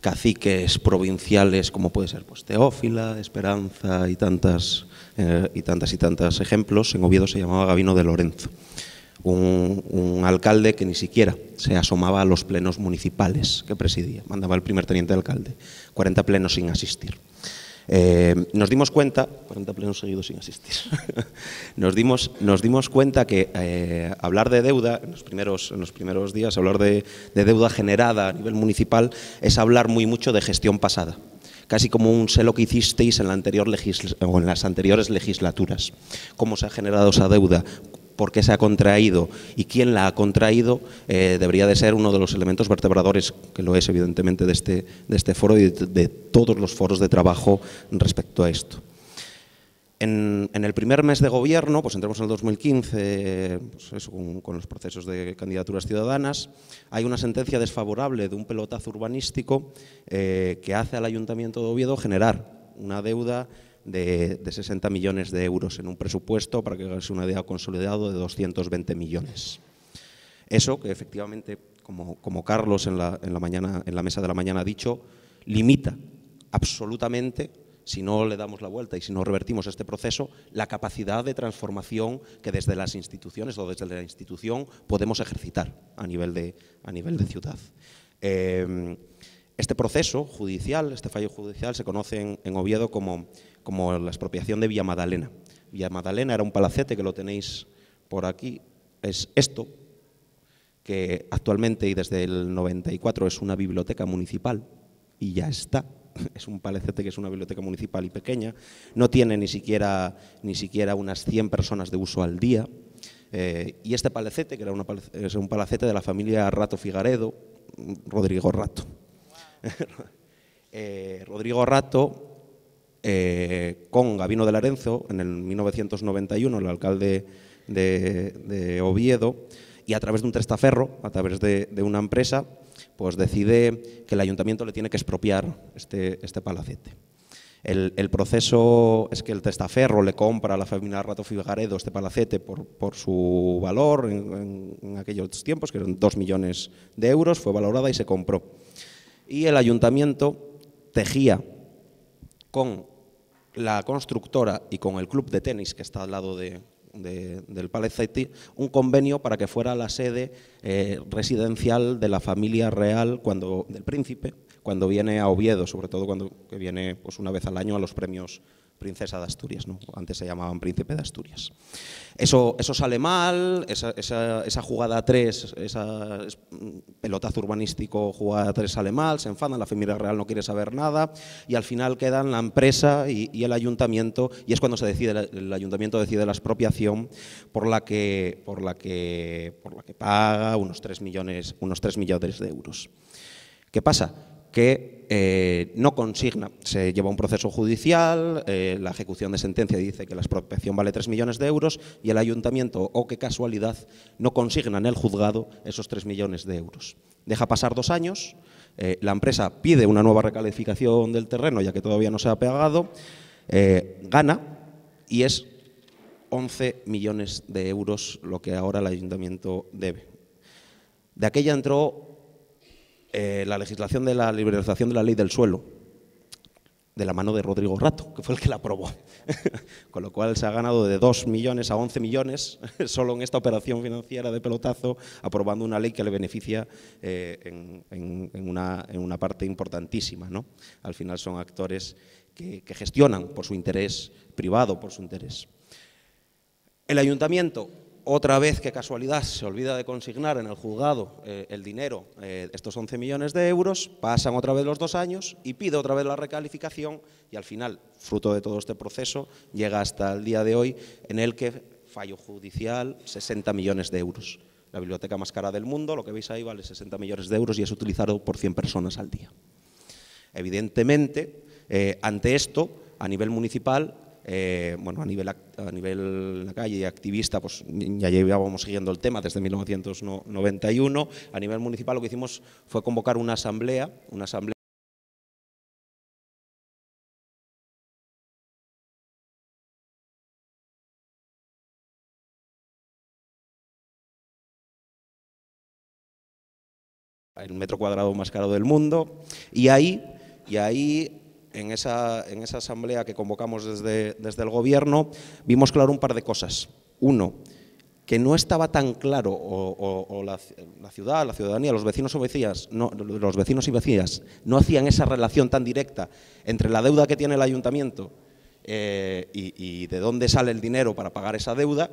caciques provinciales como puede ser pues, Teófila, Esperanza y tantas eh, y tantas y tantas ejemplos, en Oviedo se llamaba Gabino de Lorenzo, un, alcalde que ni siquiera se asomaba a los plenos municipales que presidía, mandaba el primer teniente de alcalde, 40 plenos sin asistir. Eh, nos dimos cuenta, 40 plenos seguidos sin asistir, nos, dimos, nos dimos cuenta que eh, hablar de deuda, en los primeros, en los primeros días, hablar de deuda generada a nivel municipal es hablar muy mucho de gestión pasada casi como un sé lo que hicisteis en, las anteriores legislaturas. ¿Cómo se ha generado esa deuda? por qué se ha contraído y quién la ha contraído eh, debería de ser uno de los elementos vertebradores, que lo es evidentemente de este, este foro y de todos los foros de trabajo respecto a esto. En, el primer mes de gobierno, pues entramos en el 2015, pues con, los procesos de candidaturas ciudadanas, hay una sentencia desfavorable de un pelotazo urbanístico eh, que hace al Ayuntamiento de Oviedo generar una deuda de, 60 millones de euros en un presupuesto para que sea una idea consolidado de 220 millones. Eso que efectivamente, como, como Carlos en la, en la, mañana, en la mesa de la mañana ha dicho, limita absolutamente si no le damos la vuelta y si no revertimos este proceso, la capacidad de transformación que desde las instituciones o desde la institución podemos ejercitar a nivel de, a nivel de ciudad. Em, este proceso judicial, este fallo judicial, se conoce en, Oviedo como, como, la expropiación de Villa Madalena. Villa Madalena era un palacete que lo tenéis por aquí, es esto, que actualmente y desde el 94 es una biblioteca municipal y ya está es un palacete que es una biblioteca municipal y pequeña, no tiene ni siquiera, ni siquiera unas 100 personas de uso al día. Eh, y este palacete, que era es un palacete de la familia Rato Figaredo, mm, Rodrigo Rato. Eh, Rodrigo Rato, eh, con Gabino de Larenzo, en el 1991, el alcalde de, Oviedo, y a través de un testaferro, a través de una empresa, pues decide que el ayuntamiento le tiene que expropiar este, este palacete. El, proceso es que el testaferro le compra a la familia Rato Figaredo este palacete por, su valor en, en, aquellos tiempos, que eran dos millones de euros, fue valorada y se compró. Y el ayuntamiento tejía con la constructora y con el club de tenis que está al lado de, de, del Palais un convenio para que fuera la sede eh, residencial de la familia real cuando, del príncipe cuando viene a Oviedo, sobre todo cuando viene pues, una vez al año a los premios princesa de Asturias, ¿no? antes se llamaban príncipe de Asturias. Eso, eso sale mal, esa, jugada 3, esa mm, pelotazo urbanístico, jugada tres sale mal, se enfadan, la familia real no quiere saber nada y al final quedan la empresa y, el ayuntamiento y es cuando se decide, el, ayuntamiento decide la expropiación por la que, por la que, por la que paga unos 3 millones, unos millones de euros. ¿Qué pasa? Que eh, no consigna, se lleva un proceso judicial, eh, la ejecución de sentencia dice que la expropiación vale 3 millones de euros y el ayuntamiento, o oh, qué casualidad, no consigna en el juzgado esos 3 millones de euros. Deja pasar dos años, eh, la empresa pide una nueva recalificación del terreno ya que todavía no se ha pagado, gana y es 11 millones de euros lo que ahora el ayuntamiento debe. De aquella entró eh, la legislación de la liberalización de la ley del suelo, de la mano de Rodrigo Rato, que fue el que la aprobó. Con lo cual se ha ganado de 2 millones a 11 millones solo en esta operación financiera de pelotazo, aprobando una ley que le beneficia eh, en, una, parte importantísima. ¿no? Al final son actores que, que gestionan por su interés privado, por su interés. El ayuntamiento otra vez, qué casualidad, se olvida de consignar en el juzgado eh, el dinero, eh, estos 11 millones de euros, pasan otra vez los dos años y pide otra vez la recalificación y al final, fruto de todo este proceso, llega hasta el día de hoy en el que fallo judicial 60 millones de euros. La biblioteca más cara del mundo, lo que veis ahí vale 60 millones de euros y es utilizado por 100 personas al día. Evidentemente, eh, ante esto, a nivel municipal, eh, bueno, a nivel, a nivel la calle y activista, pues ya llevábamos siguiendo el tema desde 1991. A nivel municipal lo que hicimos fue convocar una asamblea, una asamblea el metro cuadrado más caro del mundo, y ahí, y ahí en esa, en esa asamblea que convocamos desde, desde el Gobierno, vimos claro un par de cosas. Uno, que no estaba tan claro, o, la, ciudad, la ciudadanía, los vecinos, o vecinas, no, los vecinos y vecinas no hacían esa relación tan directa entre la deuda que tiene el ayuntamiento eh, y, y de dónde sale el dinero para pagar esa deuda,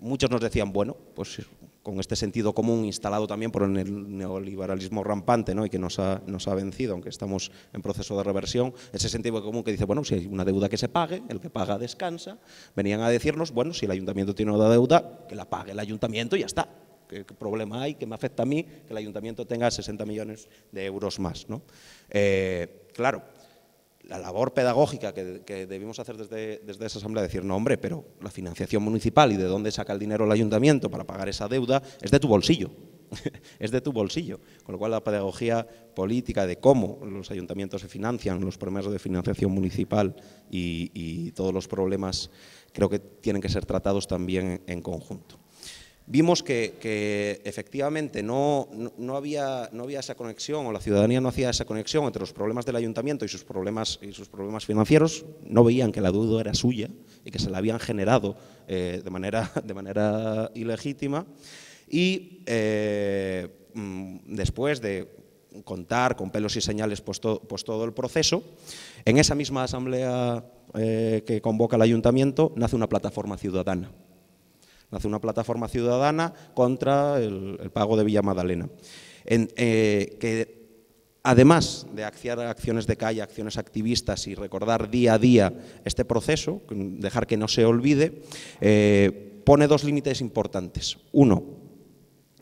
muchos nos decían, bueno, pues con este sentido común instalado también por el neoliberalismo rampante ¿no? y que nos ha, nos ha vencido, aunque estamos en proceso de reversión, ese sentido común que dice, bueno, si hay una deuda que se pague, el que paga descansa, venían a decirnos, bueno, si el ayuntamiento tiene una deuda, que la pague el ayuntamiento y ya está. ¿Qué, problema hay? ¿Qué me afecta a mí que el ayuntamiento tenga 60 millones de euros más? ¿no? Eh, claro, la labor pedagógica que, debimos hacer desde, esa asamblea, decir, no hombre, pero la financiación municipal y de dónde saca el dinero el ayuntamiento para pagar esa deuda es de tu bolsillo, es de tu bolsillo. Con lo cual la pedagogía política de cómo los ayuntamientos se financian, los problemas de financiación municipal y, todos los problemas creo que tienen que ser tratados también en conjunto vimos que, efectivamente no, no, había, esa conexión o la ciudadanía no hacía esa conexión entre los problemas del ayuntamiento y sus problemas, y sus problemas financieros, no veían que la duda era suya y que se la habían generado eh, de, manera, de manera ilegítima. Y eh, mm, después de contar con pelos y señales pues, pues todo el proceso, en esa misma asamblea eh, que convoca el ayuntamiento nace una plataforma ciudadana hace una plataforma ciudadana contra el, pago de Villa Madalena. Eh, que además de accionar acciones de calle, acciones activistas y recordar día a día este proceso, dejar que no se olvide, eh, pone dos límites importantes. Uno,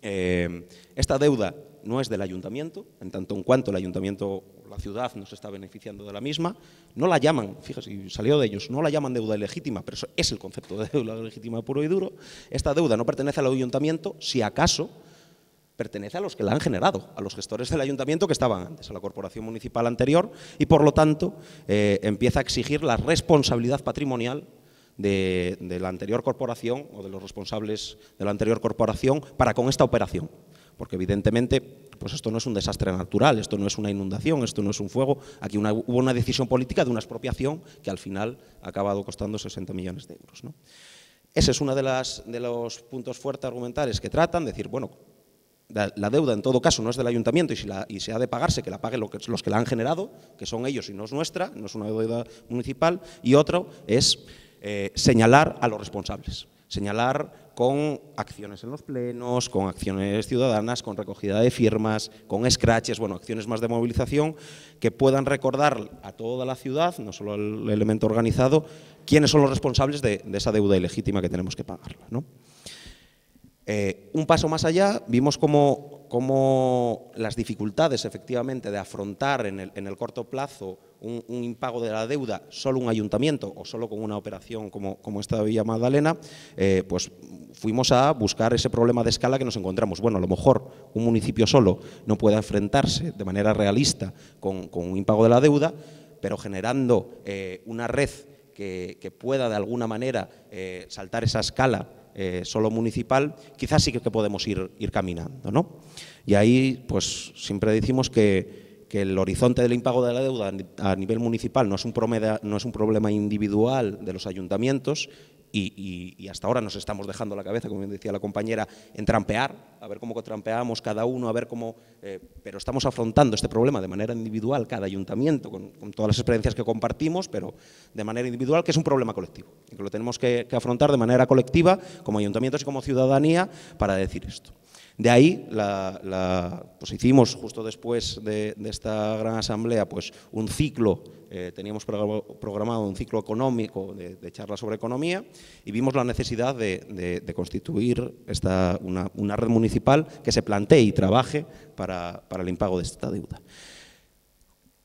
eh, esta deuda no es del ayuntamiento, en tanto en cuanto el ayuntamiento o la ciudad no se está beneficiando de la misma, no la llaman, fíjese, salió de ellos, no la llaman deuda ilegítima, pero eso es el concepto de deuda legítima puro y duro, esta deuda no pertenece al ayuntamiento, si acaso pertenece a los que la han generado, a los gestores del ayuntamiento que estaban antes, a la corporación municipal anterior, y por lo tanto eh, empieza a exigir la responsabilidad patrimonial de, la anterior corporación o de los responsables de la anterior corporación para con esta operación porque evidentemente pues esto no es un desastre natural, esto no es una inundación, esto no es un fuego, aquí hubo una decisión política de una expropiación que al final ha acabado costando 60 millones de euros. Ese es uno de, los puntos fuertes argumentales que tratan, decir, bueno, la deuda en todo caso no es del ayuntamiento y, si se ha de pagarse, que la paguen los que la han generado, que son ellos y no es nuestra, no es una deuda municipal, y otro es eh, señalar a los responsables señalar con acciones en los plenos, con acciones ciudadanas, con recogida de firmas, con scratches, bueno, acciones más de movilización que puedan recordar a toda la ciudad, no solo al elemento organizado, quiénes son los responsables de, esa deuda ilegítima que tenemos que pagarla. ¿no? Eh, un paso más allá, vimos cómo, las dificultades efectivamente de afrontar en el, corto plazo un, impago de la deuda solo un ayuntamiento o solo con una operación como, esta de Villa Magdalena, eh, pues fuimos a buscar ese problema de escala que nos encontramos. Bueno, a lo mejor un municipio solo no puede enfrentarse de manera realista con, un impago de la deuda, pero generando eh, una red que, pueda de alguna manera saltar esa escala eh, solo municipal, quizás sí que podemos ir, ir caminando. ¿no? Y ahí pues siempre decimos que, el horizonte del impago de la deuda a nivel municipal no es, un no es un problema individual de los ayuntamientos, y, hasta ahora nos estamos dejando la cabeza, como decía la compañera, en trampear, a ver cómo trampeamos cada uno, a ver cómo... Eh, pero estamos afrontando este problema de manera individual, cada ayuntamiento, con, todas las experiencias que compartimos, pero de manera individual, que es un problema colectivo, y que lo tenemos que afrontar de manera colectiva, como ayuntamientos y como ciudadanía, para decir esto. De ahí la, pues hicimos justo después de, esta gran asamblea pues un ciclo, eh, teníamos programado un ciclo económico de, charlas sobre economía y vimos la necesidad de, constituir esta, una, red municipal que se plantee y trabaje para, el impago de esta deuda.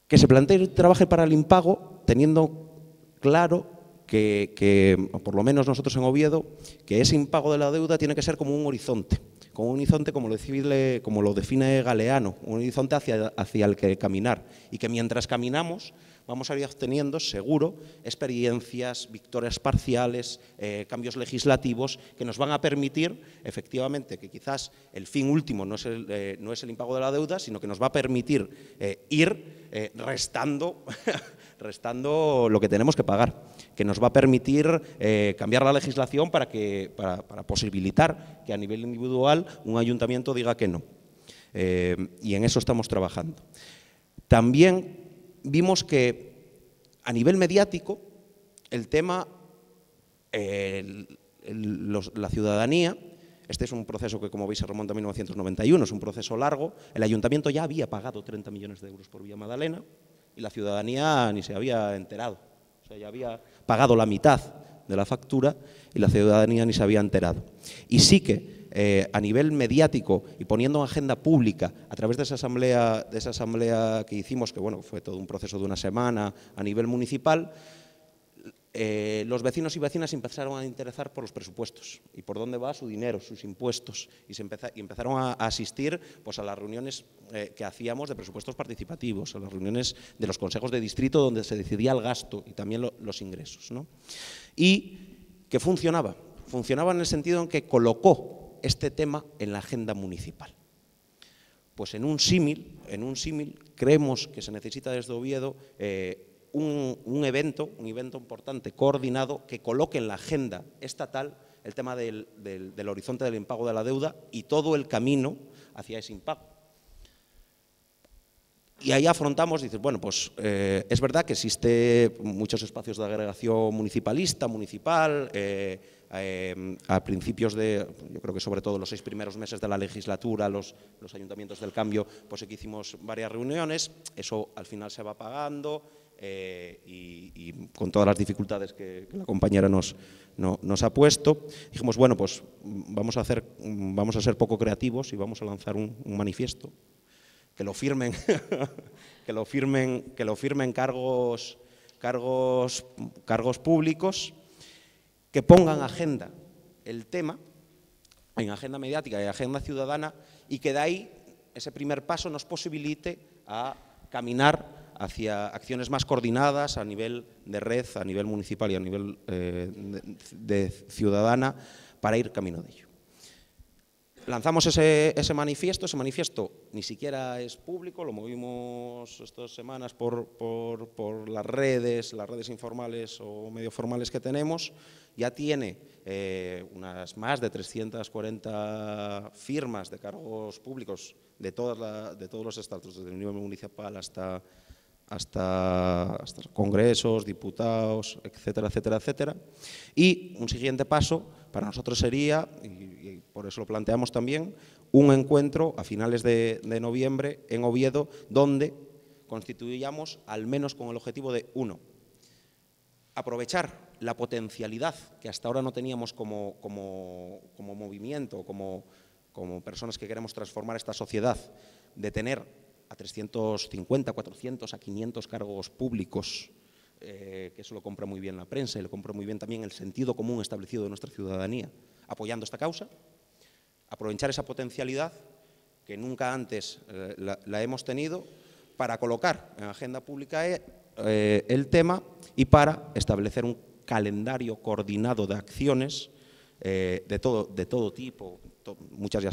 Que se plantee y trabaje para el impago teniendo claro que, que, por lo menos nosotros en Oviedo, que ese impago de la deuda tiene que ser como un horizonte con un horizonte, como lo, define, como lo define Galeano, un horizonte hacia, hacia el que caminar, y que mientras caminamos vamos a ir obteniendo, seguro, experiencias, victorias parciales, eh, cambios legislativos que nos van a permitir, efectivamente, que quizás el fin último no es el, eh, impago de la deuda, sino que nos va a permitir eh, ir restando, restando lo que tenemos que pagar, que nos va a permitir cambiar la legislación para, que, para, posibilitar que a nivel individual un ayuntamiento diga que no. y en eso estamos trabajando. También vimos que a nivel mediático el tema, eh, la ciudadanía, este es un proceso que como veis se remonta a 1991, es un proceso largo, el ayuntamiento ya había pagado 30 millones de euros por Vía Madalena y la ciudadanía ni se había enterado, o sea, ya había pagado la mitad de la factura y la ciudadanía ni se había enterado. Y sí que eh, a nivel mediático y poniendo agenda pública a través de esa, asamblea, de esa asamblea que hicimos, que bueno, fue todo un proceso de una semana a nivel municipal, eh, los vecinos y vecinas empezaron a interesar por los presupuestos y por dónde va su dinero, sus impuestos, y, se empezaron a, asistir pues, a las reuniones eh, que hacíamos de presupuestos participativos, a las reuniones de los consejos de distrito donde se decidía el gasto y también los ingresos. Y que funcionaba, funcionaba en el sentido en que colocó este tema en la agenda municipal. Pues en un símil, en un símil, creemos que se necesita desde Oviedo eh, un, evento, un evento importante, coordinado, que coloque en la agenda estatal el tema del, horizonte del impago de la deuda y todo el camino hacia ese impago. Y ahí afrontamos, dices, bueno, pues eh, es verdad que existe muchos espacios de agregación municipalista, municipal, eh, Em, a principios de, yo creo que sobre todo los seis primeros meses de la legislatura, los, los ayuntamientos del cambio, pues aquí hicimos varias reuniones, eso al final se va pagando, eh, y, con todas las dificultades que, la compañera nos, nos ha puesto, dijimos, bueno, pues vamos a, hacer, vamos a ser poco creativos y vamos a lanzar un, un manifiesto, que lo firmen, que lo firmen, que lo firmen cargos, cargos, cargos públicos, que pongan agenda el tema, en agenda mediática y agenda ciudadana, y que de ahí ese primer paso nos posibilite a caminar hacia acciones más coordinadas a nivel de red, a nivel municipal y a nivel eh, de, ciudadana para ir camino de ello. Lanzamos ese, ese, manifiesto, ese manifiesto ni siquiera es público, lo movimos estas semanas por, por, por las redes, las redes informales o medio formales que tenemos, ya tiene eh, unas más de 340 firmas de cargos públicos de, todas de todos los estados, desde el nivel municipal hasta, hasta, congresos, diputados, etcétera, etcétera, etcétera. Y un siguiente paso para nosotros sería, y, por eso lo planteamos también, un encuentro a finales de, de noviembre en Oviedo, donde constituyamos al menos con el objetivo de, uno, aprovechar la potencialidad que hasta ahora no teníamos como, como, movimiento, como, como personas que queremos transformar esta sociedad, de tener a 350, 400, a 500 cargos públicos, eh, que eso lo compra muy bien la prensa y lo compra muy bien también el sentido común establecido de nuestra ciudadanía, apoyando esta causa, aprovechar esa potencialidad que nunca antes eh, la, hemos tenido para colocar en la agenda pública eh, el tema y para establecer un calendario coordinado de acciones eh, de, todo, de todo tipo, muchas ya,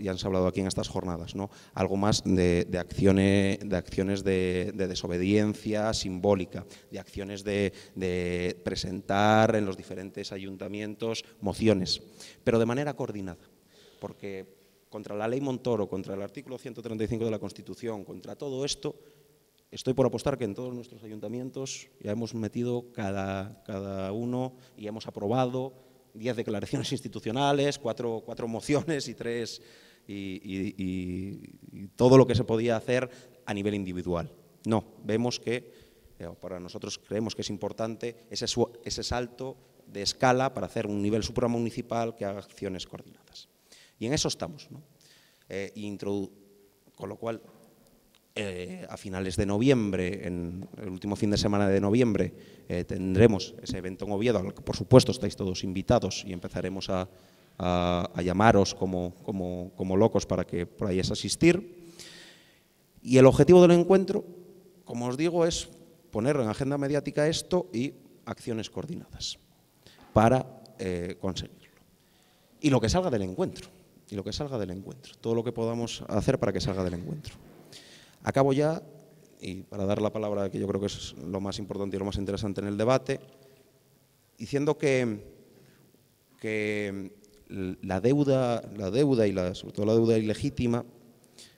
ya han hablado aquí en estas jornadas, ¿no? algo más de, de acciones, de, acciones de, desobediencia simbólica, de acciones de, de presentar en los diferentes ayuntamientos mociones, pero de manera coordinada, porque contra la ley Montoro, contra el artículo 135 de la Constitución, contra todo esto, estoy por apostar que en todos nuestros ayuntamientos ya hemos metido cada, cada uno y hemos aprobado 10 declaraciones institucionales, cuatro, mociones y tres y, todo lo que se podía hacer a nivel individual. No, vemos que eh, para nosotros creemos que es importante ese, salto de escala para hacer un nivel supramunicipal que haga acciones coordinadas. Y en eso estamos. Eh, con lo cual eh, a finales de noviembre, en el último fin de semana de noviembre, eh, tendremos ese evento en Oviedo, al que por supuesto estáis todos invitados y empezaremos a, llamaros como, locos para que podáis asistir. Y el objetivo del encuentro, como os digo, es poner en agenda mediática esto y acciones coordinadas para eh, conseguirlo. Y lo que salga del encuentro, y lo que salga del encuentro, todo lo que podamos hacer para que salga del encuentro. Acabo ya, y para dar la palabra, que yo creo que es lo más importante y lo más interesante en el debate, diciendo que, la, deuda, la deuda y la, sobre todo la deuda ilegítima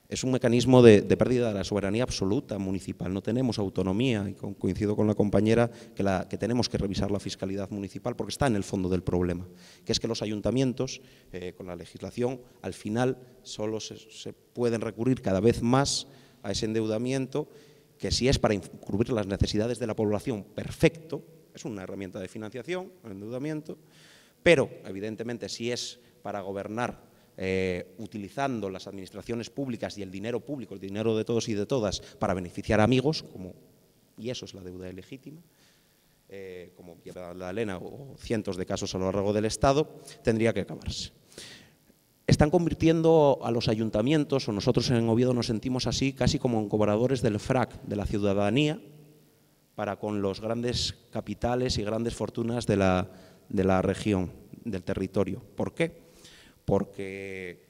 es un mecanismo de, pérdida de la soberanía absoluta municipal. No tenemos autonomía y coincido con la compañera que, la, que, tenemos que revisar la fiscalidad municipal porque está en el fondo del problema, que es que los ayuntamientos, eh, con la legislación, al final solo se pueden recurrir cada vez más a ese endeudamiento, que si es para cubrir las necesidades de la población, perfecto, es una herramienta de financiación, el endeudamiento, pero evidentemente si es para gobernar eh, utilizando las administraciones públicas y el dinero público, el dinero de todos y de todas, para beneficiar a amigos, como, y eso es la deuda ilegítima, eh, como la Elena o cientos de casos a lo largo del Estado, tendría que acabarse están convirtiendo a los ayuntamientos, o nosotros en Oviedo nos sentimos así, casi como cobradores del frac de la ciudadanía para con los grandes capitales y grandes fortunas de la, de la región, del territorio. ¿Por qué? Porque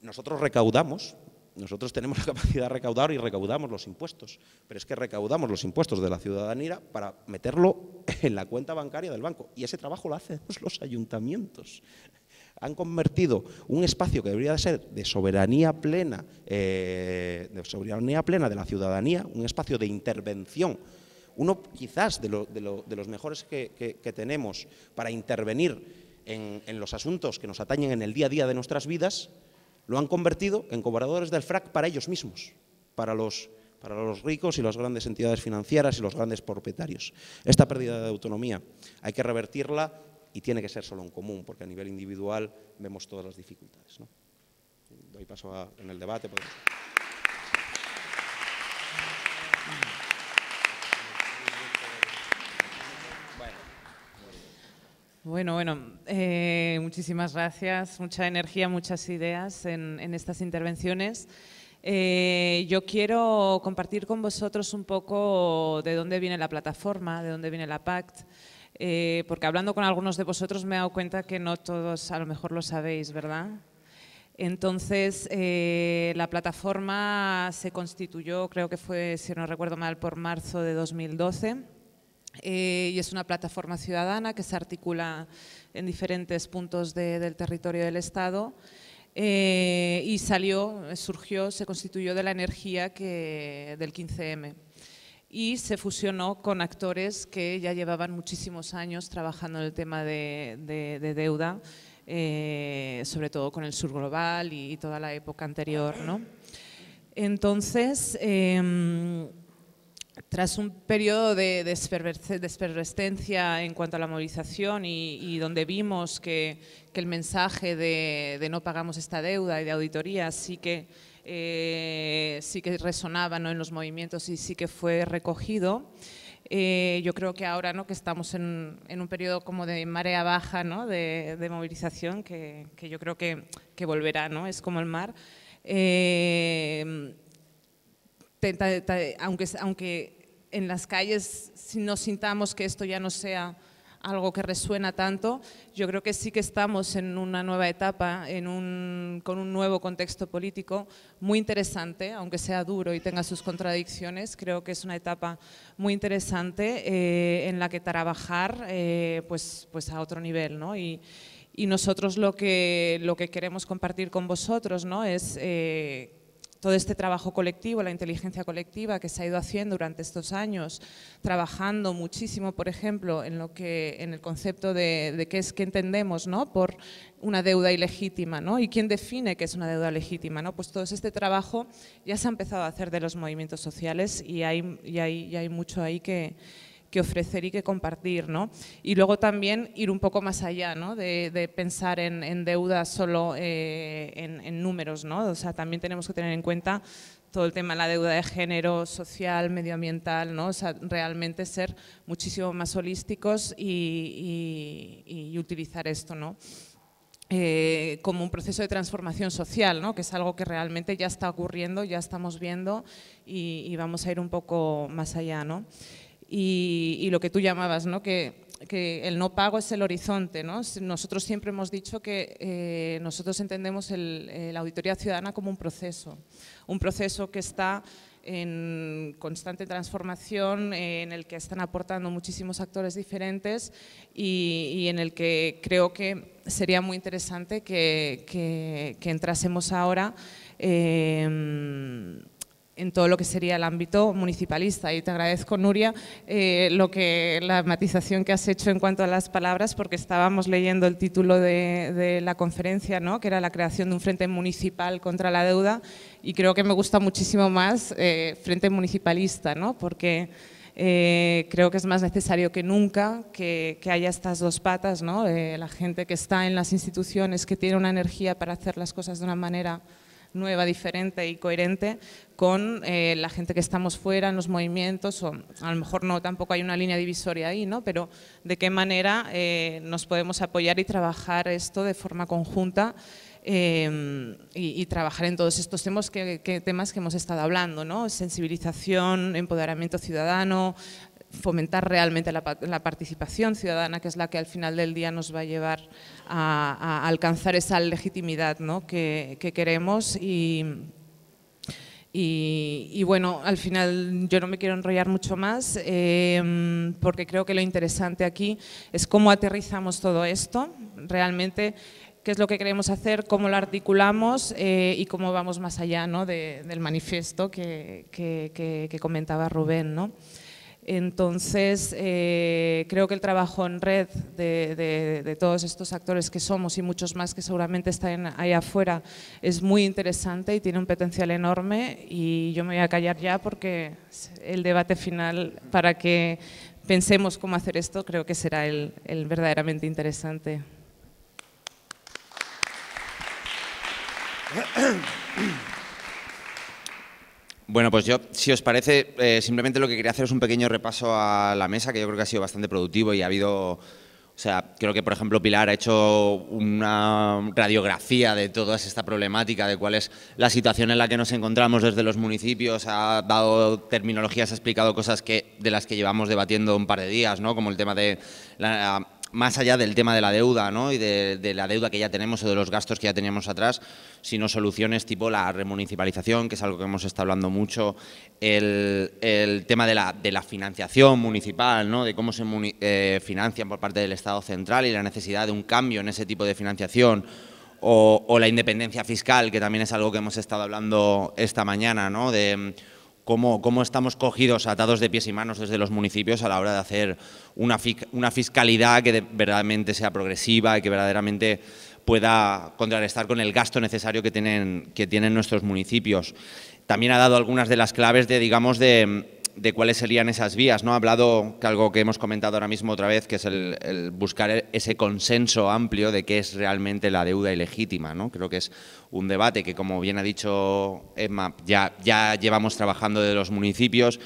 nosotros recaudamos, nosotros tenemos la capacidad de recaudar y recaudamos los impuestos, pero es que recaudamos los impuestos de la ciudadanía para meterlo en la cuenta bancaria del banco. Y ese trabajo lo hacen los ayuntamientos han convertido un espacio que debería ser de soberanía plena, eh, de plena de la ciudadanía, un espacio de intervención, uno quizás de, los mejores que, tenemos para intervenir en, los asuntos que nos atañen en el día a día de nuestras vidas, lo han convertido en cobradores del frac para ellos mismos, para los para los ricos y las grandes entidades financieras y los grandes propietarios. Esta pérdida de autonomía hay que revertirla y tiene que ser solo en común, porque a nivel individual vemos todas las dificultades. Doy paso en el debate. Pues. Bueno, bueno, eh, muchísimas gracias. Mucha energía, muchas ideas en, estas intervenciones. Eh, yo quiero compartir con vosotros un poco de dónde viene la plataforma, de dónde viene la PACT. Eh, porque hablando con algunos de vosotros me he dado cuenta que no todos a lo mejor lo sabéis, ¿verdad? Entonces, eh, la plataforma se constituyó, creo que fue, si no recuerdo mal, por marzo de 2012. Eh, y es una plataforma ciudadana que se articula en diferentes puntos del territorio del Estado y salió, surgió, se constituyó de la energía que, del 15M y se fusionó con actores que ya llevaban muchísimos años trabajando en el tema de, de, de deuda, eh, sobre todo con el sur global y, toda la época anterior. ¿no? Entonces, em, tras un periodo de despervescencia en cuanto a la movilización y, donde vimos que, que el mensaje de, de, no pagamos esta deuda y de auditoría sí que eh, sí que resonaba en los movimientos y sí que fue recogido. Eh, yo creo que ahora ¿no? que estamos en, en, un periodo como de marea baja ¿no? de, de movilización, que, que, yo creo que, que, volverá, ¿no? es como el mar. Eh, aunque, aunque en las calles nos sintamos que esto ya no sea algo que resuena tanto, yo creo que sí que estamos en una nueva etapa, en un, con un nuevo contexto político muy interesante, aunque sea duro y tenga sus contradicciones, creo que es una etapa muy interesante eh, en la que trabajar eh, pues, pues a otro nivel. ¿no? Y, y nosotros lo que, lo que queremos compartir con vosotros ¿no? es... Eh, todo este trabajo colectivo, la inteligencia colectiva que se ha ido haciendo durante estos años, trabajando muchísimo, por ejemplo, en, lo que, en el concepto de, qué es que entendemos ¿no? por una deuda ilegítima ¿no? y quién define qué es una deuda legítima. ¿no? Pues todo este trabajo ya se ha empezado a hacer de los movimientos sociales y hay, hay, y hay mucho ahí que que ofrecer y que compartir. Y luego también ir un poco más allá de, pensar en, en, deuda solo eh, en, números. ¿no? O sea, también tenemos que tener en cuenta todo el tema de la deuda de género, social, medioambiental, ¿no? realmente ser muchísimo más holísticos y, utilizar esto, ¿no? Eh, como un proceso de transformación social, que es algo que realmente ya está ocurriendo, ya estamos viendo y, vamos a ir un poco más allá. ¿no? y, lo que tú llamabas, ¿no? que, el no pago es el horizonte. ¿no? Nosotros siempre hemos dicho que eh, nosotros entendemos eh, la auditoría ciudadana como un proceso, un proceso que está en constante transformación, en el que están aportando muchísimos actores diferentes y, en el que creo que sería muy interesante que, que, entrásemos ahora eh, en todo lo que sería el ámbito municipalista. Y te agradezco, Nuria, eh, lo que, la matización que has hecho en cuanto a las palabras, porque estábamos leyendo el título de, la conferencia, ¿no? que era la creación de un frente municipal contra la deuda, y creo que me gusta muchísimo más eh, frente municipalista, ¿no? porque eh, creo que es más necesario que nunca que, que haya estas dos patas, ¿no? la gente que está en las instituciones, que tiene una energía para hacer las cosas de una manera nueva, diferente y coherente con eh, la gente que estamos fuera en los movimientos, o a lo mejor no, tampoco hay una línea divisoria ahí, ¿no? pero de qué manera eh, nos podemos apoyar y trabajar esto de forma conjunta eh, y, trabajar en todos estos temas que, temas que hemos estado hablando, ¿no? sensibilización, empoderamiento ciudadano, fomentar realmente la, participación ciudadana, que es la que al final del día nos va a llevar a, alcanzar esa legitimidad ¿no? que, queremos y, y, bueno, al final yo no me quiero enrollar mucho más em, porque creo que lo interesante aquí es cómo aterrizamos todo esto realmente qué es lo que queremos hacer, cómo lo articulamos eh, y cómo vamos más allá ¿no? del manifiesto que, que, que comentaba Rubén. ¿no? Entonces, eh, creo que el trabajo en red de, todos estos actores que somos y muchos más que seguramente están ahí afuera es muy interesante y tiene un potencial enorme y yo me voy a callar ya porque el debate final para que pensemos cómo hacer esto creo que será el verdaderamente interesante. Bueno, pues yo, si os parece, eh, simplemente lo que quería hacer es un pequeño repaso a la mesa, que yo creo que ha sido bastante productivo y ha habido... O sea, creo que, por ejemplo, Pilar ha hecho una radiografía de toda esta problemática, de cuál es la situación en la que nos encontramos desde los municipios, ha dado terminologías, ha explicado cosas que, de las que llevamos debatiendo un par de días, ¿no? como el tema de la más allá del tema de la deuda ¿no? y de, la deuda que ya tenemos o de los gastos que ya teníamos atrás, sino soluciones tipo la remunicipalización, que es algo que hemos estado hablando mucho, el, tema de la, de la, financiación municipal, ¿no? de cómo se eh, financian por parte del Estado central y la necesidad de un cambio en ese tipo de financiación. O, o la independencia fiscal, que también es algo que hemos estado hablando esta mañana, ¿no? de cómo, estamos cogidos, atados de pies y manos desde los municipios a la hora de hacer una, una fiscalidad que verdaderamente sea progresiva y que verdaderamente pueda contrarrestar con el gasto necesario que tienen, que tienen nuestros municipios. También ha dado algunas de las claves de, digamos, de de cuáles serían esas vías. ¿no? Ha hablado algo que hemos comentado ahora mismo otra vez, que es el, buscar ese consenso amplio de qué es realmente la deuda ilegítima. ¿no? Creo que es un debate que, como bien ha dicho Emma ya, ya llevamos trabajando de los municipios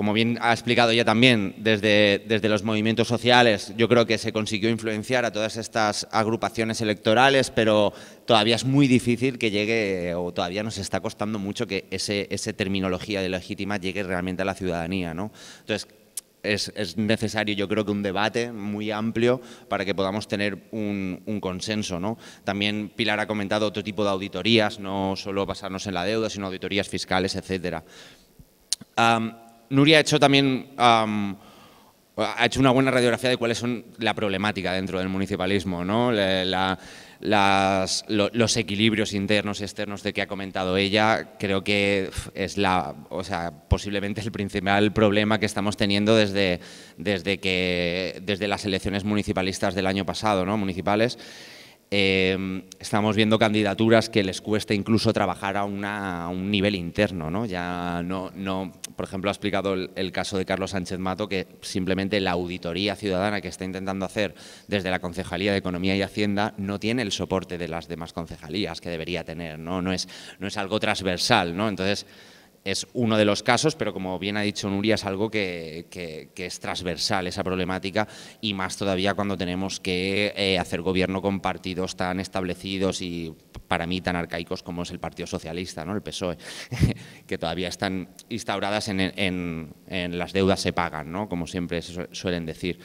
como bien ha explicado ya también, desde, desde los movimientos sociales, yo creo que se consiguió influenciar a todas estas agrupaciones electorales, pero todavía es muy difícil que llegue, o todavía nos está costando mucho que esa terminología de legítima llegue realmente a la ciudadanía. Entonces, es, necesario, yo creo que un debate muy amplio para que podamos tener un, consenso. ¿no? También Pilar ha comentado otro tipo de auditorías, no solo basarnos en la deuda, sino auditorías fiscales, etcétera. Nuria ha hecho también... ha hecho una buena radiografía de cuáles son la problemática dentro del municipalismo, ¿no? los equilibrios internos y externos de que ha comentado ella, creo que es la, o sea, posiblemente el principal problema que estamos teniendo desde, desde, que, desde las elecciones municipalistas del año pasado, ¿no? municipales eh, estamos viendo candidaturas que les cuesta incluso trabajar a, un nivel interno, ¿no? Ya no, no, por ejemplo, ha explicado el, caso de Carlos Sánchez Mato que simplemente la auditoría ciudadana que está intentando hacer desde la Concejalía de Economía y Hacienda no tiene el soporte de las demás concejalías que debería tener, ¿no? No es, no es algo transversal, ¿no? Entonces, es uno de los casos, pero como bien ha dicho Nuria, es algo que, es transversal esa problemática y más todavía cuando tenemos que eh, hacer gobierno con partidos tan establecidos y para mí tan arcaicos como es el Partido Socialista, ¿no? el PSOE, que todavía están instauradas en, las deudas se pagan, como siempre se suelen decir.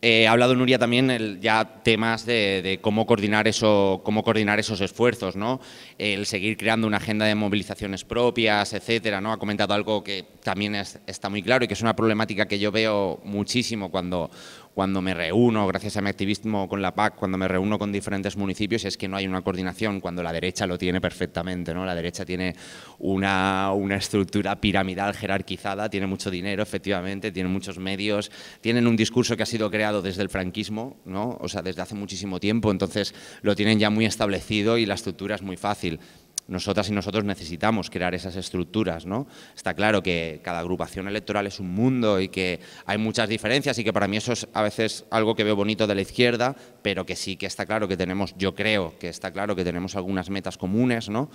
Eh, ha hablado Nuria también el, ya temas de, cómo coordinar eso, cómo coordinar esos esfuerzos, ¿no? El seguir creando una agenda de movilizaciones propias, etcétera, ¿no? Ha comentado algo que también está muy claro y que es una problemática que yo veo muchísimo cuando cuando me reúno, gracias a mi activismo con la PAC, cuando me reúno con diferentes municipios, es que no hay una coordinación, cuando la derecha lo tiene perfectamente, ¿no? La derecha tiene una, estructura piramidal jerarquizada, tiene mucho dinero, efectivamente, tiene muchos medios, tienen un discurso que ha sido creado desde el franquismo, ¿no? O sea, desde hace muchísimo tiempo, entonces lo tienen ya muy establecido y la estructura es muy fácil nosotras y nosotros necesitamos crear esas estructuras. ¿no? Está claro que cada agrupación electoral es un mundo y que hay muchas diferencias y que para mí eso es a veces algo que veo bonito de la izquierda, pero que sí que está claro que tenemos, yo creo que está claro que tenemos algunas metas comunes ¿no?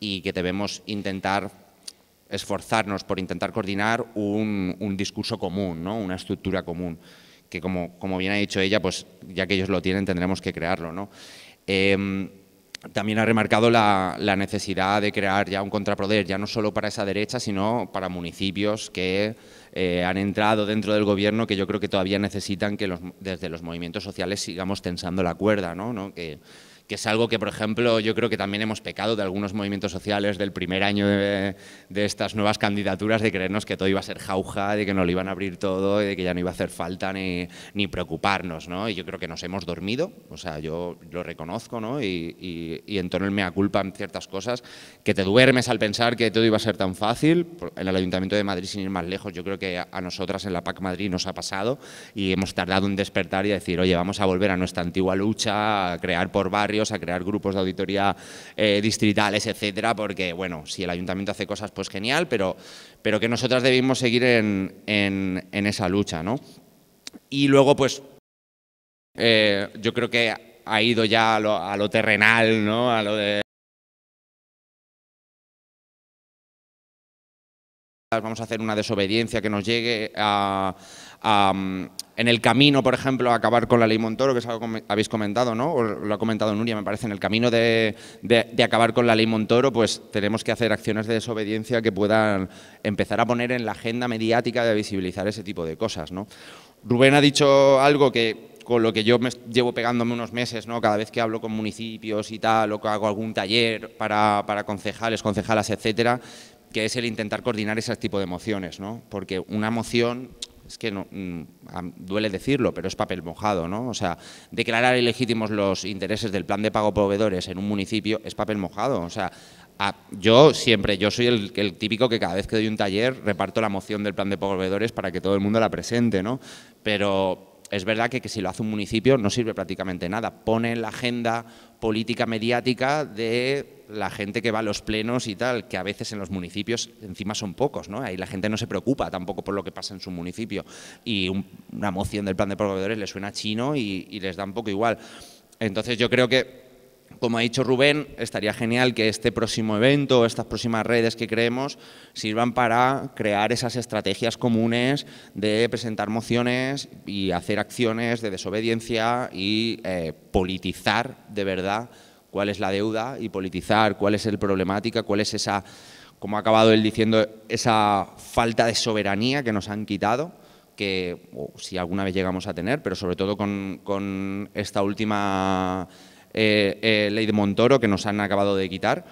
y que debemos intentar esforzarnos por intentar coordinar un, discurso común, ¿no? una estructura común, que como, como bien ha dicho ella, pues ya que ellos lo tienen tendremos que crearlo. ¿no? Em, también ha remarcado la, necesidad de crear ya un contrapoder, ya no solo para esa derecha, sino para municipios que eh, han entrado dentro del gobierno, que yo creo que todavía necesitan que los, desde los movimientos sociales sigamos tensando la cuerda, ¿no? ¿No? Que, que es algo que, por ejemplo, yo creo que también hemos pecado de algunos movimientos sociales del primer año de, estas nuevas candidaturas, de creernos que todo iba a ser jauja, de que nos lo iban a abrir todo y de que ya no iba a hacer falta ni, preocuparnos, ¿no? Y yo creo que nos hemos dormido, o sea, yo lo reconozco, ¿no? Y, y, y en torno al mea culpa en ciertas cosas, que te duermes al pensar que todo iba a ser tan fácil. En el Ayuntamiento de Madrid, sin ir más lejos, yo creo que a nosotras en la PAC Madrid nos ha pasado y hemos tardado en despertar y decir, oye, vamos a volver a nuestra antigua lucha, a crear por barrio a crear grupos de auditoría eh, distritales, etcétera, porque, bueno, si el ayuntamiento hace cosas, pues genial, pero, pero que nosotras debimos seguir en, esa lucha, ¿no? Y luego, pues, eh, yo creo que ha ido ya a lo, a lo terrenal, ¿no? A lo de vamos a hacer una desobediencia que nos llegue a, en el camino, por ejemplo, a acabar con la ley Montoro, que es algo que habéis comentado, ¿no? O lo ha comentado Nuria, me parece. En el camino de, acabar con la ley Montoro, pues tenemos que hacer acciones de desobediencia que puedan empezar a poner en la agenda mediática de visibilizar ese tipo de cosas, ¿no? Rubén ha dicho algo que con lo que yo me llevo pegándome unos meses, ¿no? Cada vez que hablo con municipios y tal, o que hago algún taller para, concejales, concejalas, etcétera, que es el intentar coordinar ese tipo de emociones, Porque una moción es que no, mm, duele decirlo, pero es papel mojado, ¿no? O sea, declarar ilegítimos los intereses del plan de pago proveedores en un municipio es papel mojado, o sea, yo siempre, yo soy el, el, típico que cada vez que doy un taller reparto la moción del plan de proveedores para que todo el mundo la presente, ¿no? Pero, es verdad que, si lo hace un municipio no sirve prácticamente nada. Pone en la agenda política mediática de la gente que va a los plenos y tal, que a veces en los municipios encima son pocos, ¿no? Ahí la gente no se preocupa tampoco por lo que pasa en su municipio. Y una moción del plan de proveedores le suena chino y, y les da un poco igual. Entonces yo creo que como ha dicho Rubén, estaría genial que este próximo evento, estas próximas redes que creemos, sirvan para crear esas estrategias comunes de presentar mociones y hacer acciones de desobediencia y eh, politizar de verdad cuál es la deuda y politizar cuál es el problemática, cuál es esa, como ha acabado él diciendo, esa falta de soberanía que nos han quitado que oh, si alguna vez llegamos a tener, pero sobre todo con, con esta última eh, eh, Ley de Montoro, que nos han acabado de quitar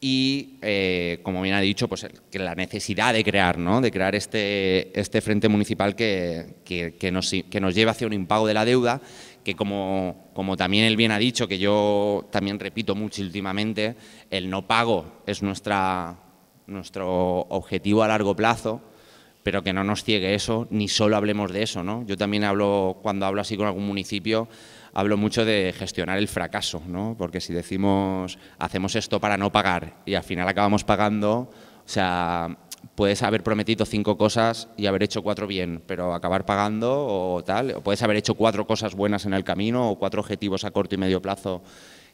y, eh, como bien ha dicho, pues, que la necesidad de crear, de crear este, este frente municipal que, que, nos, lleva hacia un impago de la deuda, que como, también él bien ha dicho, que yo también repito mucho últimamente, el no pago es nuestra, nuestro objetivo a largo plazo, pero que no nos ciegue eso, ni solo hablemos de eso. ¿no? Yo también hablo, cuando hablo así con algún municipio, hablo mucho de gestionar el fracaso, ¿no? Porque si decimos, hacemos esto para no pagar y al final acabamos pagando, o sea, puedes haber prometido cinco cosas y haber hecho cuatro bien, pero acabar pagando o tal, o puedes haber hecho cuatro cosas buenas en el camino o cuatro objetivos a corto y medio plazo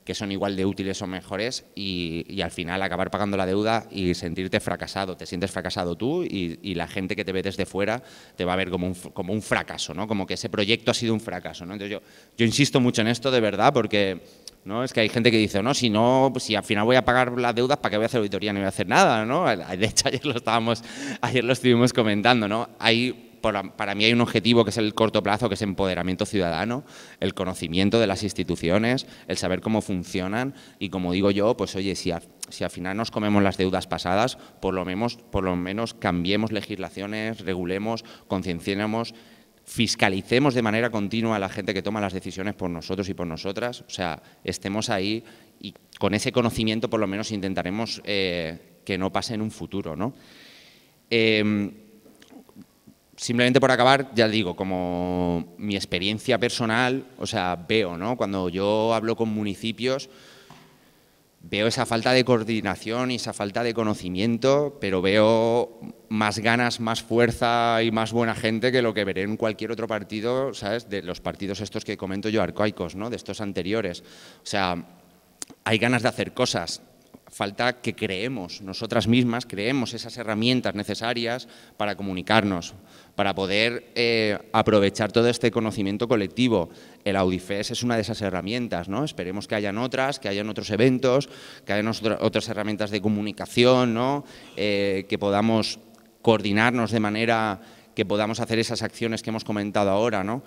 que son igual de útiles o mejores y, al final acabar pagando la deuda y sentirte fracasado, te sientes fracasado tú y, la gente que te ve desde fuera te va a ver como un, como un fracaso, ¿no? como que ese proyecto ha sido un fracaso. ¿no? Entonces yo, yo insisto mucho en esto de verdad porque... ¿no? Es que hay gente que dice, no, si no, si al final voy a pagar las deudas, ¿para qué voy a hacer auditoría? No voy a hacer nada, ¿no? De hecho, ayer lo estábamos, ayer lo estuvimos comentando, ¿no? Hay para, mí hay un objetivo que es el corto plazo, que es empoderamiento ciudadano, el conocimiento de las instituciones, el saber cómo funcionan y como digo yo, pues oye, si, al final nos comemos las deudas pasadas, por lo menos, por lo menos cambiemos legislaciones, regulemos, concienciemos fiscalicemos de manera continua a la gente que toma las decisiones por nosotros y por nosotras, o sea, estemos ahí y con ese conocimiento por lo menos intentaremos eh, que no pase en un futuro, ¿no? Em, simplemente por acabar, ya digo, como mi experiencia personal, o sea, veo, ¿no? Cuando yo hablo con municipios, veo esa falta de coordinación y esa falta de conocimiento, pero veo más ganas, más fuerza y más buena gente que lo que veré en cualquier otro partido, ¿sabes? De los partidos estos que comento yo, arcaicos, ¿no? De estos anteriores. O sea, hay ganas de hacer cosas, falta que creemos, nosotras mismas creemos esas herramientas necesarias para comunicarnos, para poder eh, aprovechar todo este conocimiento colectivo. El Audifes es una de esas herramientas, ¿no? Esperemos que hayan otras, que hayan otros eventos, que hayan otras herramientas de comunicación, eh, que podamos coordinarnos de manera que podamos hacer esas acciones que hemos comentado ahora, ¿no?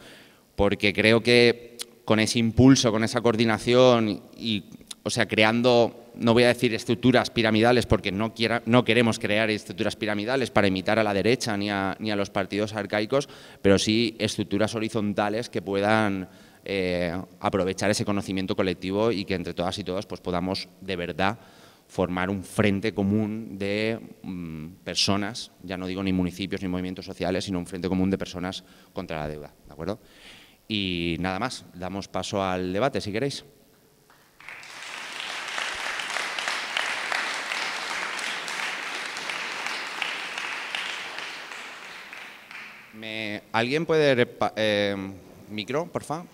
Porque creo que con ese impulso, con esa coordinación y, o sea, creando no voy a decir estructuras piramidales porque no, quiera, no queremos crear estructuras piramidales para imitar a la derecha ni a, ni a los partidos arcaicos, pero sí estructuras horizontales que puedan eh, aprovechar ese conocimiento colectivo y que entre todas y todos pues, podamos de verdad formar un frente común de mm, personas, ya no digo ni municipios ni movimientos sociales, sino un frente común de personas contra la deuda. ¿De acuerdo? Y nada más, damos paso al debate si queréis. ¿Alguien puede... Eh, micro, por favor?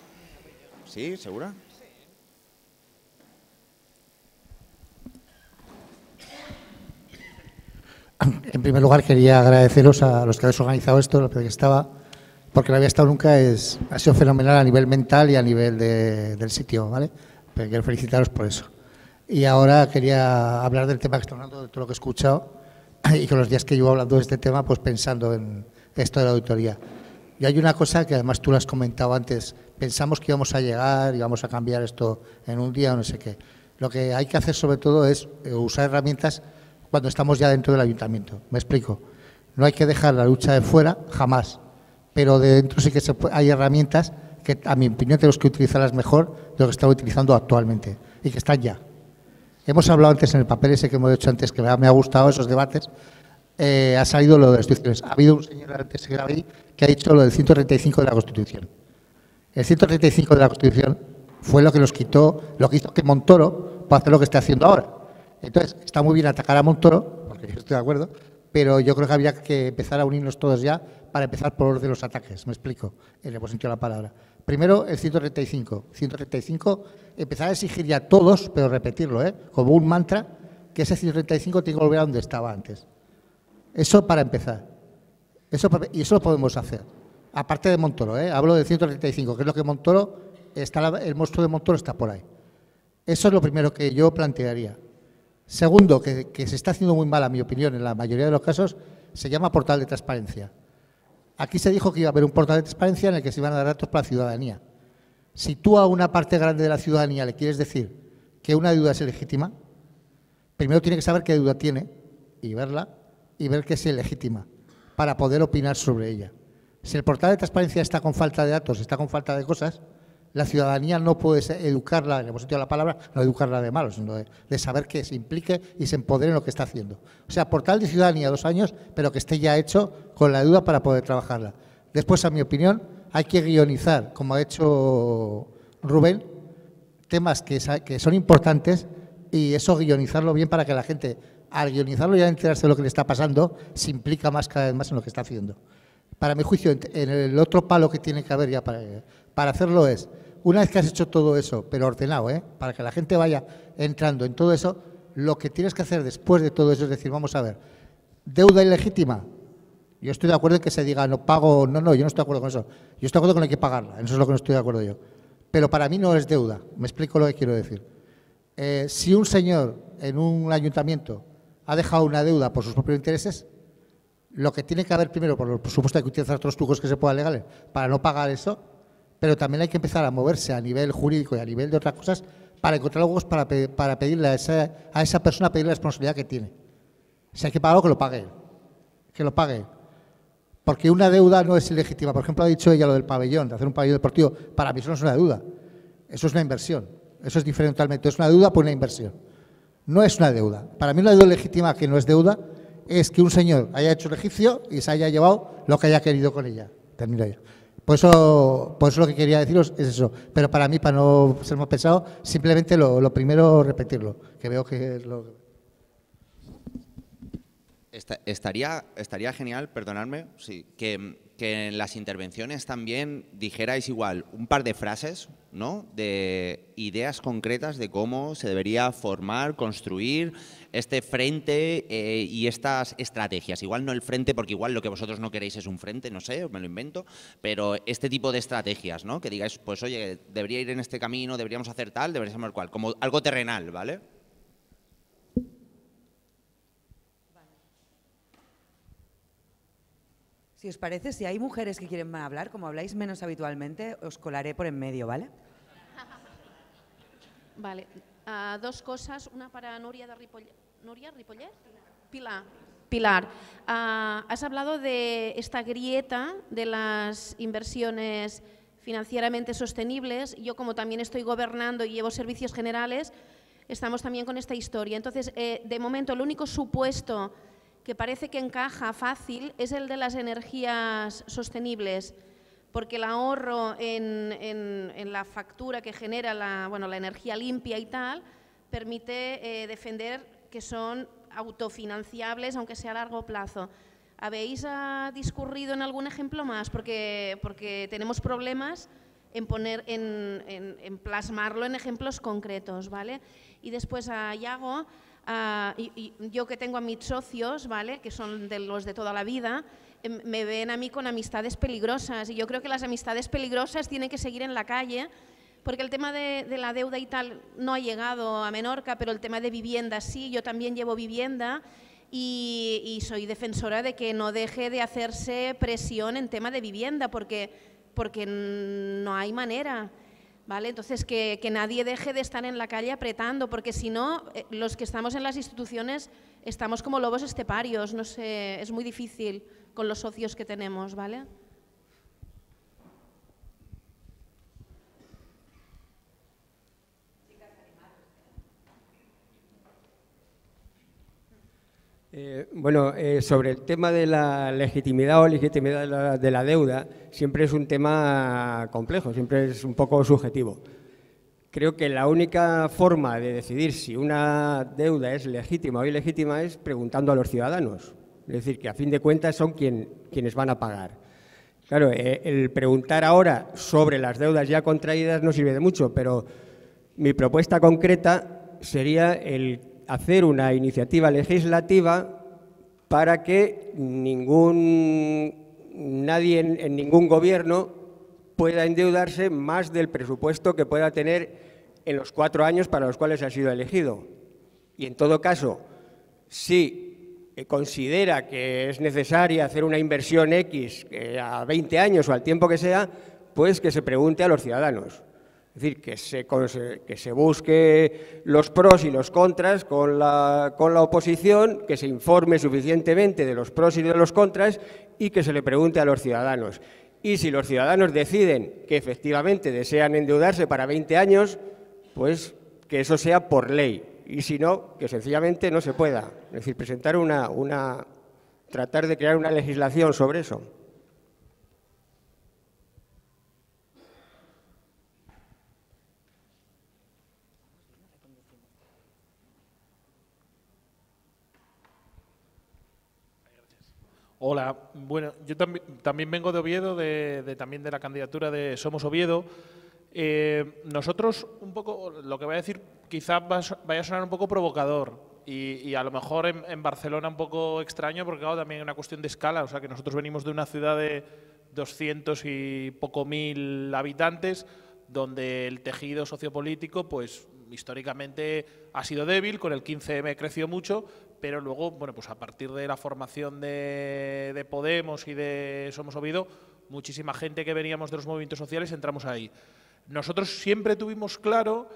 ¿Sí? ¿Segura? En primer lugar, quería agradeceros a los que habéis organizado esto, lo que estaba, porque no había estado nunca, es, ha sido fenomenal a nivel mental y a nivel del sitio, ¿vale? Pero quiero felicitaros por eso. Y ahora quería hablar del tema que estoy hablando, de todo lo que he escuchado, y con los días que llevo hablando de este tema, pues pensando en, esto de la auditoría. Y hay una cosa que además tú lo has comentado antes, pensamos que íbamos a llegar, y íbamos a cambiar esto en un día o no sé qué. Lo que hay que hacer sobre todo es eh, usar herramientas cuando estamos ya dentro del ayuntamiento. Me explico. No hay que dejar la lucha de fuera jamás, pero de dentro sí que hay herramientas que a mi opinión tenemos que utilizarlas mejor de lo que estamos utilizando actualmente y que están ya. Hemos hablado antes en el papel ese que hemos hecho antes, que me ha gustado esos debates, eh, ha salido lo de las instituciones. Ha habido un señor antes que ha dicho lo del 135 de la Constitución. El 135 de la Constitución fue lo que nos quitó, lo que hizo que Montoro pueda hacer lo que está haciendo ahora. Entonces, está muy bien atacar a Montoro, porque yo estoy de acuerdo, pero yo creo que habría que empezar a unirnos todos ya para empezar por orden de los ataques, me explico, en el buen la palabra. Primero, el 135. 135, empezar a exigir ya todos, pero repetirlo, ¿eh? como un mantra, que ese 135 tiene que volver a donde estaba antes. Eso para empezar. Eso y eso lo podemos hacer. Aparte de Montoro, ¿eh? hablo de 135, que es lo que Montoro, está, el monstruo de Montoro está por ahí. Eso es lo primero que yo plantearía. Segundo, que, que se está haciendo muy mal, a mi opinión, en la mayoría de los casos, se llama portal de transparencia. Aquí se dijo que iba a haber un portal de transparencia en el que se iban a dar datos para la ciudadanía. Si tú a una parte grande de la ciudadanía le quieres decir que una deuda es legítima, primero tiene que saber qué deuda tiene y verla y ver que es ilegítima para poder opinar sobre ella. Si el portal de transparencia está con falta de datos, está con falta de cosas, la ciudadanía no puede educarla, en el sentido de la palabra, no educarla de malos... sino de, saber que se implique y se empodere en lo que está haciendo. O sea, portal de ciudadanía dos años, pero que esté ya hecho con la duda para poder trabajarla. Después, a mi opinión, hay que guionizar, como ha hecho Rubén, temas que, que son importantes y eso guionizarlo bien para que la gente al guionizarlo y a enterarse de lo que le está pasando, se implica más cada vez más en lo que está haciendo. Para mi juicio, el otro palo que tiene que haber ya para, para hacerlo es, una vez que has hecho todo eso, pero ordenado, ¿eh? para que la gente vaya entrando en todo eso, lo que tienes que hacer después de todo eso es decir, vamos a ver, deuda ilegítima. Yo estoy de acuerdo en que se diga, no pago, no, no, yo no estoy de acuerdo con eso. Yo estoy de acuerdo con que hay que pagarla, eso es lo que no estoy de acuerdo yo. Pero para mí no es deuda, me explico lo que quiero decir. Eh, si un señor en un ayuntamiento ha dejado una deuda por sus propios intereses, lo que tiene que haber primero, por supuesto, hay que utilizar otros trucos que se puedan legales para no pagar eso, pero también hay que empezar a moverse a nivel jurídico y a nivel de otras cosas para encontrar luego para, pedirle a esa, a esa persona pedir la responsabilidad que tiene. Si hay que pagarlo, que lo pague Que lo pague Porque una deuda no es ilegítima. Por ejemplo, ha dicho ella lo del pabellón, de hacer un pabellón deportivo. Para mí eso no es una deuda. Eso es una inversión. Eso es diferente totalmente. Es una deuda por una inversión. No es una deuda. Para mí una deuda legítima que no es deuda es que un señor haya hecho el egipcio y se haya llevado lo que haya querido con ella. Termino Por eso, por lo que quería deciros es eso. Pero para mí, para no ser más pesado, simplemente lo, primero repetirlo, que veo que es lo... estaría, estaría genial, perdonadme, que, que en las intervenciones también dijerais igual un par de frases, ¿no? De ideas concretas de cómo se debería formar, construir este frente eh, y estas estrategias. Igual no el frente, porque igual lo que vosotros no queréis es un frente, no sé, me lo invento, pero este tipo de estrategias, ¿no? Que digáis, pues oye, debería ir en este camino, deberíamos hacer tal, deberíamos hacer cual, como algo terrenal, ¿vale? Si os parece, si hay mujeres que quieren hablar, como habláis menos habitualmente, os colaré por en medio, ¿vale? Vale. Ah, dos cosas, una para Nuria de Ripoller. ¿Nuria ¿Ripollet? Pilar. Pilar, ah, has hablado de esta grieta de las inversiones financieramente sostenibles. Yo como también estoy gobernando y llevo servicios generales, estamos también con esta historia. Entonces, eh, de momento, el único supuesto que parece que encaja fácil es el de las energías sostenibles, porque el ahorro en, en, la factura que genera la, bueno, la energía limpia y tal permite eh, defender que son autofinanciables, aunque sea a largo plazo. ¿Habéis ah, discurrido en algún ejemplo más? Porque, porque tenemos problemas en, poner, en, en, en, plasmarlo en ejemplos concretos, ¿vale? Y después a Yago, Ah, y, yo que tengo a mis socios, ¿vale? que son de los de toda la vida, em, me ven a mí con amistades peligrosas y yo creo que las amistades peligrosas tienen que seguir en la calle porque el tema de, la deuda y tal no ha llegado a Menorca, pero el tema de vivienda sí, yo también llevo vivienda y, y soy defensora de que no deje de hacerse presión en tema de vivienda porque, porque no hay manera. ¿Vale? Entonces, que, nadie deje de estar en la calle apretando, porque si no, eh, los que estamos en las instituciones estamos como lobos esteparios, no sé, es muy difícil con los socios que tenemos, ¿vale? Eh, bueno, eh, sobre el tema de la legitimidad o legitimidad de la, deuda, siempre es un tema complejo, siempre es un poco subjetivo. Creo que la única forma de decidir si una deuda es legítima o ilegítima es preguntando a los ciudadanos. Es decir, que a fin de cuentas son quienes van a pagar. Claro, eh, el preguntar ahora sobre las deudas ya contraídas no sirve de mucho, pero mi propuesta concreta sería el hacer una iniciativa legislativa para que ningún, nadie en, en ningún gobierno pueda endeudarse más del presupuesto que pueda tener en los cuatro años para los cuales ha sido elegido. Y en todo caso, si eh, considera que es necesaria hacer una inversión X eh, a 20 años o al tiempo que sea, pues que se pregunte a los ciudadanos. Es decir, que se, que se busque los pros y los contras con la, oposición, que se informe suficientemente de los pros y de los contras y que se le pregunte a los ciudadanos. Y si los ciudadanos deciden que efectivamente desean endeudarse para 20 años, pues que eso sea por ley. Y si no, que sencillamente no se pueda. Es decir, presentar una tratar de crear una legislación sobre eso. Hola, bueno, yo también vengo de Oviedo, de, también de la candidatura de Somos Oviedo. Eh, nosotros, un poco, lo que voy a decir quizás vaya a sonar un poco provocador y, a lo mejor en, Barcelona un poco extraño porque claro, también es una cuestión de escala, o sea que nosotros venimos de una ciudad de 200 y poco mil habitantes donde el tejido sociopolítico pues históricamente ha sido débil, con el 15M creció mucho, pero luego, bueno, pues a partir de la formación de, Podemos y de Somos ovido muchísima gente que veníamos de los movimientos sociales entramos ahí. Nosotros siempre tuvimos claro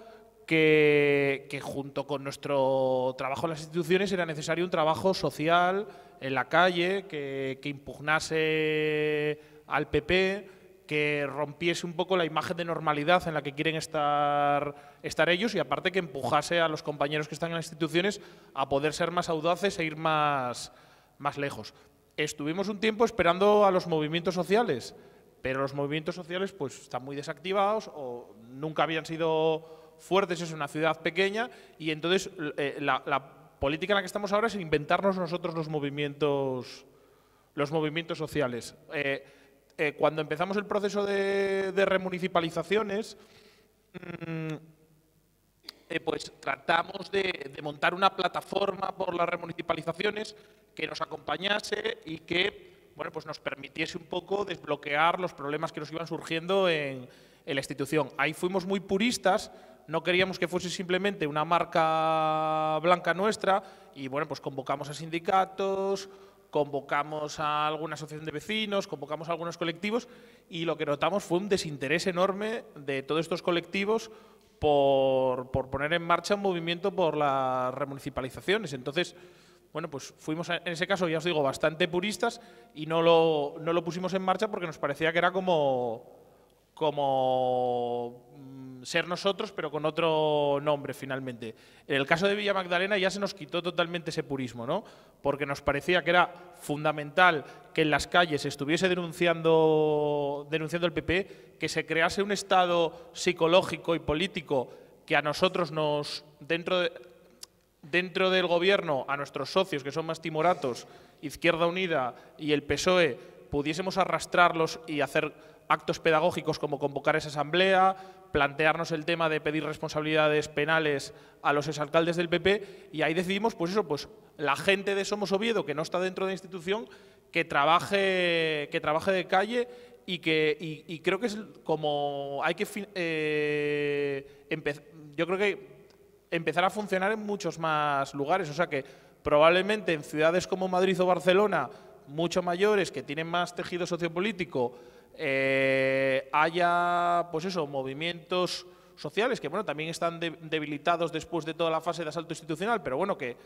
que, junto con nuestro trabajo en las instituciones era necesario un trabajo social en la calle que impugnase al PP, que rompiese un poco la imagen de normalidad en la que quieren estar, estar ellos y aparte que empujase a los compañeros que están en las instituciones a poder ser más audaces e ir más, más lejos. Estuvimos un tiempo esperando a los movimientos sociales, pero los movimientos sociales pues están muy desactivados o nunca habían sido fuertes, es una ciudad pequeña y entonces eh, la, política en la que estamos ahora es inventarnos nosotros los movimientos, los movimientos sociales. Eh, eh, cuando empezamos el proceso de, remunicipalizaciones, mm, eh, pues tratamos de, montar una plataforma por las remunicipalizaciones que nos acompañase y que bueno, pues nos permitiese un poco desbloquear los problemas que nos iban surgiendo en, en la institución. Ahí fuimos muy puristas, no queríamos que fuese simplemente una marca blanca nuestra y bueno, pues convocamos a sindicatos, convocamos a alguna asociación de vecinos, convocamos a algunos colectivos y lo que notamos fue un desinterés enorme de todos estos colectivos por, poner en marcha un movimiento por las remunicipalizaciones. Entonces, bueno, pues fuimos en ese caso, ya os digo, bastante puristas y no lo, no lo pusimos en marcha porque nos parecía que era como, como ser nosotros, pero con otro nombre finalmente. En el caso de Villa Magdalena ya se nos quitó totalmente ese purismo, ¿no? Porque nos parecía que era fundamental que en las calles estuviese denunciando, denunciando el PP, que se crease un estado psicológico y político que a nosotros nos, dentro, de, dentro del gobierno, a nuestros socios que son más timoratos, Izquierda Unida y el PSOE, pudiésemos arrastrarlos y hacer actos pedagógicos como convocar esa asamblea, plantearnos el tema de pedir responsabilidades penales a los exalcaldes del PP y ahí decidimos, pues eso, pues la gente de Somos Oviedo, que no está dentro de la institución, que trabaje, que trabaje de calle y que y, creo que es como hay que eh, yo creo que empezar a funcionar en muchos más lugares, o sea que probablemente en ciudades como Madrid o Barcelona, mucho mayores, que tienen más tejido sociopolítico, eh, haya, pues eso, movimientos sociales que, bueno, también están debilitados después de toda la fase de asalto institucional, pero bueno, que,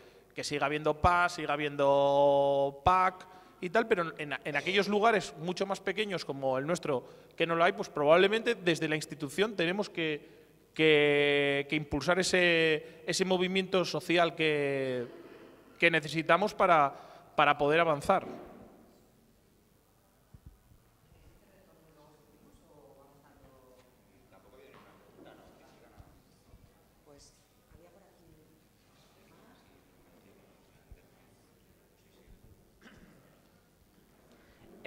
siga habiendo paz, siga habiendo PAC y tal, pero en, aquellos lugares mucho más pequeños como el nuestro, que no lo hay, pues probablemente desde la institución tenemos que, que, que impulsar ese, ese movimiento social que, que necesitamos para, para poder avanzar.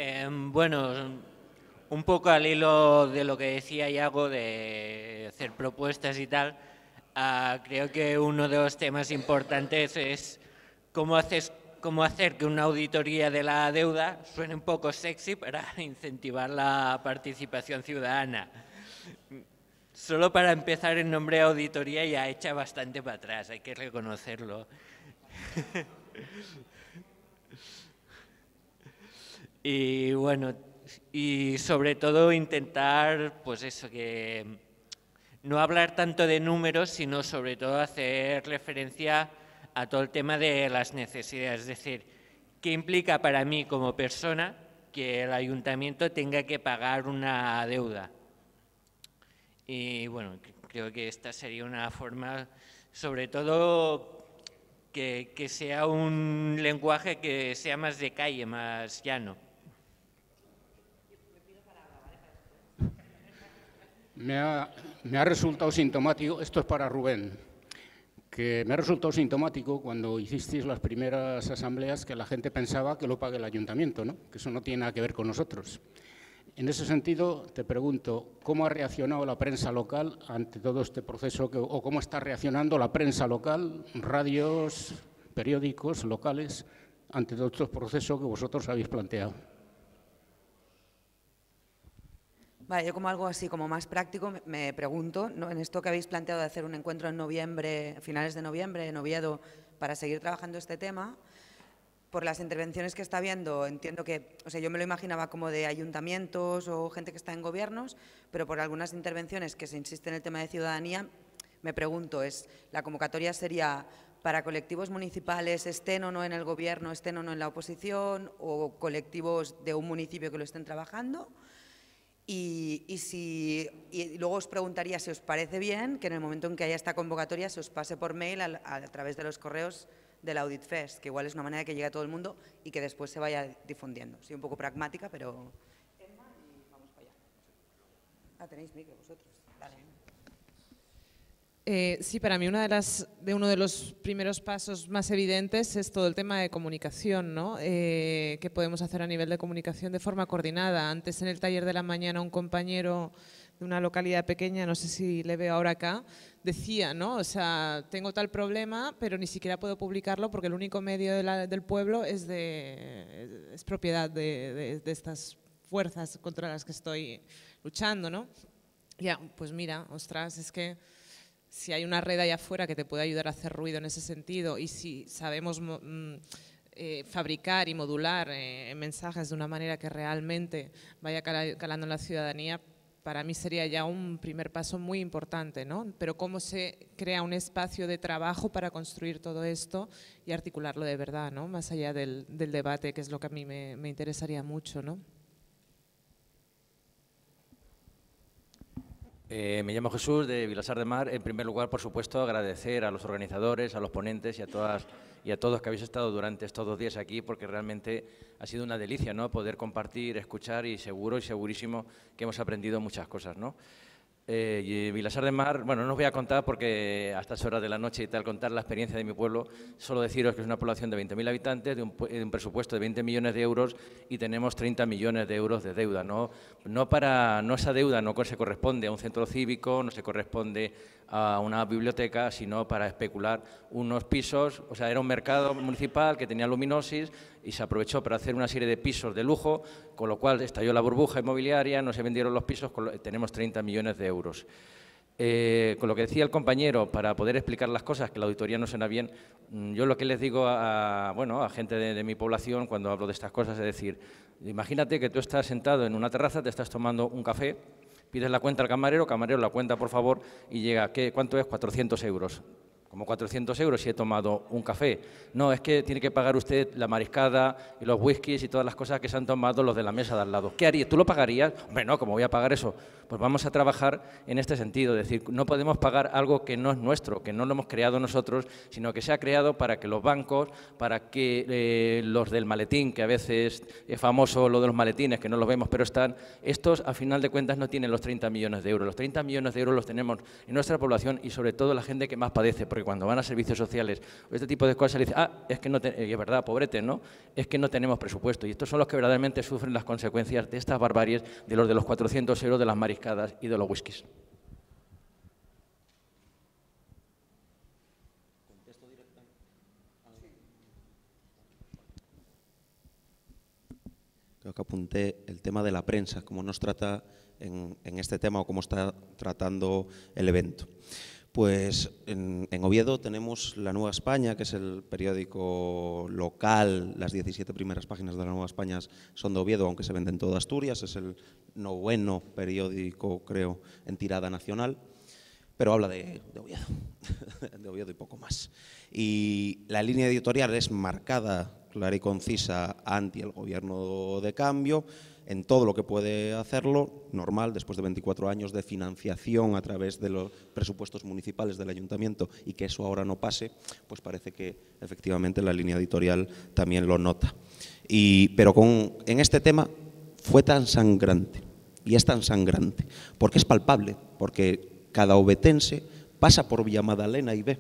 Em, bueno, un poco al hilo de lo que decía hago de hacer propuestas y tal, ah, creo que uno de los temas importantes es cómo, haces, cómo hacer que una auditoría de la deuda suene un poco sexy para incentivar la participación ciudadana. Solo para empezar el nombre de auditoría ya echa bastante para atrás, hay que reconocerlo. Y bueno, y sobre todo intentar, pues eso, que no hablar tanto de números, sino sobre todo hacer referencia a todo el tema de las necesidades, es decir, qué implica para mí como persona que el ayuntamiento tenga que pagar una deuda. Y bueno, creo que esta sería una forma, sobre todo, que, que sea un lenguaje que sea más de calle, más llano. Me ha, resultado sintomático, esto es para Rubén, que me ha resultado sintomático cuando hicisteis las primeras asambleas que la gente pensaba que lo pague el ayuntamiento, ¿no? que eso no tiene nada que ver con nosotros. En ese sentido, te pregunto, ¿cómo ha reaccionado la prensa local ante todo este proceso o cómo está reaccionando la prensa local, radios, periódicos locales, ante todo este proceso que vosotros habéis planteado? yo como algo así, como más práctico, me pregunto, en esto que habéis planteado de hacer un encuentro en noviembre, finales de noviembre, en Oviedo, para seguir trabajando este tema, por las intervenciones que está viendo, entiendo que, o sea, yo me lo imaginaba como de ayuntamientos o gente que está en gobiernos, pero por algunas intervenciones que se insiste en el tema de ciudadanía, me pregunto, es la convocatoria sería para colectivos municipales, estén o no en el gobierno, estén o no en la oposición, o colectivos de un municipio que lo estén trabajando, y, y, si, y luego os preguntaría si os parece bien que en el momento en que haya esta convocatoria se os pase por mail a, través de los correos del Audit Fest, que igual es una manera que llegue a todo el mundo y que después se vaya difundiendo. Soy un poco pragmática, pero... Ah, tenéis micro vosotros. Eh, sí, para mí uno de los primeros pasos más evidentes es todo el tema de comunicación, ¿no? Eh, ¿Qué podemos hacer a nivel de comunicación de forma coordinada? Antes en el taller de la mañana un compañero de una localidad pequeña, no sé si le veo ahora acá, decía, ¿no? O sea, tengo tal problema, pero ni siquiera puedo publicarlo porque el único medio del pueblo es, de, es propiedad de, de estas fuerzas contra las que estoy luchando, ¿no? Ya, pues mira, ostras, es que si hay una red allá afuera que te puede ayudar a hacer ruido en ese sentido y si sabemos mm, eh, fabricar y modular eh, mensajes de una manera que realmente vaya calando en la ciudadanía, para mí sería ya un primer paso muy importante, ¿no? Pero cómo se crea un espacio de trabajo para construir todo esto y articularlo de verdad, Más allá del, debate, que es lo que a mí me, me interesaría mucho, ¿no? Eh, me llamo Jesús de Vilasar de Mar. En primer lugar, por supuesto, agradecer a los organizadores, a los ponentes y a todas y a todos que habéis estado durante estos dos días aquí, porque realmente ha sido una delicia, ¿no? Poder compartir, escuchar y seguro y segurísimo que hemos aprendido muchas cosas, ¿no? Eh, y Vilasar de Mar, bueno, no os voy a contar porque a estas horas de la noche y tal, contar la experiencia de mi pueblo, solo deciros que es una población de 20.000 habitantes, de un, presupuesto de 20 millones de euros y tenemos 30 millones de euros de deuda. No, no, para, no esa deuda no se corresponde a un centro cívico, no se corresponde a una biblioteca, sino para especular unos pisos. O sea, era un mercado municipal que tenía luminosis y se aprovechó para hacer una serie de pisos de lujo, con lo cual estalló la burbuja inmobiliaria, no se vendieron los pisos, tenemos 30 millones de euros. Eh, con lo que decía el compañero, para poder explicar las cosas, que la auditoría no suena bien, mm, yo lo que les digo a, bueno, a gente de mi población cuando hablo de estas cosas es decir, imagínate que tú estás sentado en una terraza, te estás tomando un café, Pides la cuenta al camarero, camarero la cuenta por favor y llega, ¿qué, ¿cuánto es? 400 euros como 400 euros si he tomado un café. No, es que tiene que pagar usted la mariscada y los whiskies y todas las cosas que se han tomado los de la mesa de al lado. ¿Qué harías? ¿Tú lo pagarías? Hombre, no, ¿cómo voy a pagar eso? Pues vamos a trabajar en este sentido, es decir, no podemos pagar algo que no es nuestro, que no lo hemos creado nosotros, sino que se ha creado para que los bancos, para que eh, los del maletín, que a veces es famoso lo de los maletines, que no los vemos, pero están, estos a final de cuentas no tienen los 30 millones de euros. Los 30 millones de euros los tenemos en nuestra población y sobre todo la gente que más padece, cuando van a servicios sociales o este tipo de cosas le ah, es que no, es verdad, pobrete, ¿no? Es que no tenemos presupuesto. Y estos son los que verdaderamente sufren las consecuencias de estas barbaries, de los de los 400 euros, de las mariscadas y de los whiskies. Creo que apunté el tema de la prensa, como nos trata en, en este tema o cómo está tratando el evento. Pues en, Oviedo tenemos La Nueva España, que es el periódico local. Las 17 primeras páginas de La Nueva España son de Oviedo, aunque se venden toda Asturias. Es el noveno periódico, creo, en tirada nacional. Pero habla de, Oviedo, de Oviedo y poco más. Y la línea editorial es marcada, clara y concisa, anti el gobierno de cambio en todo lo que puede hacerlo, normal, después de 24 años de financiación a través de los presupuestos municipales del ayuntamiento y que eso ahora no pase, pues parece que efectivamente la línea editorial también lo nota. Y, pero con, en este tema fue tan sangrante, y es tan sangrante, porque es palpable, porque cada obetense pasa por Villa Madalena y ve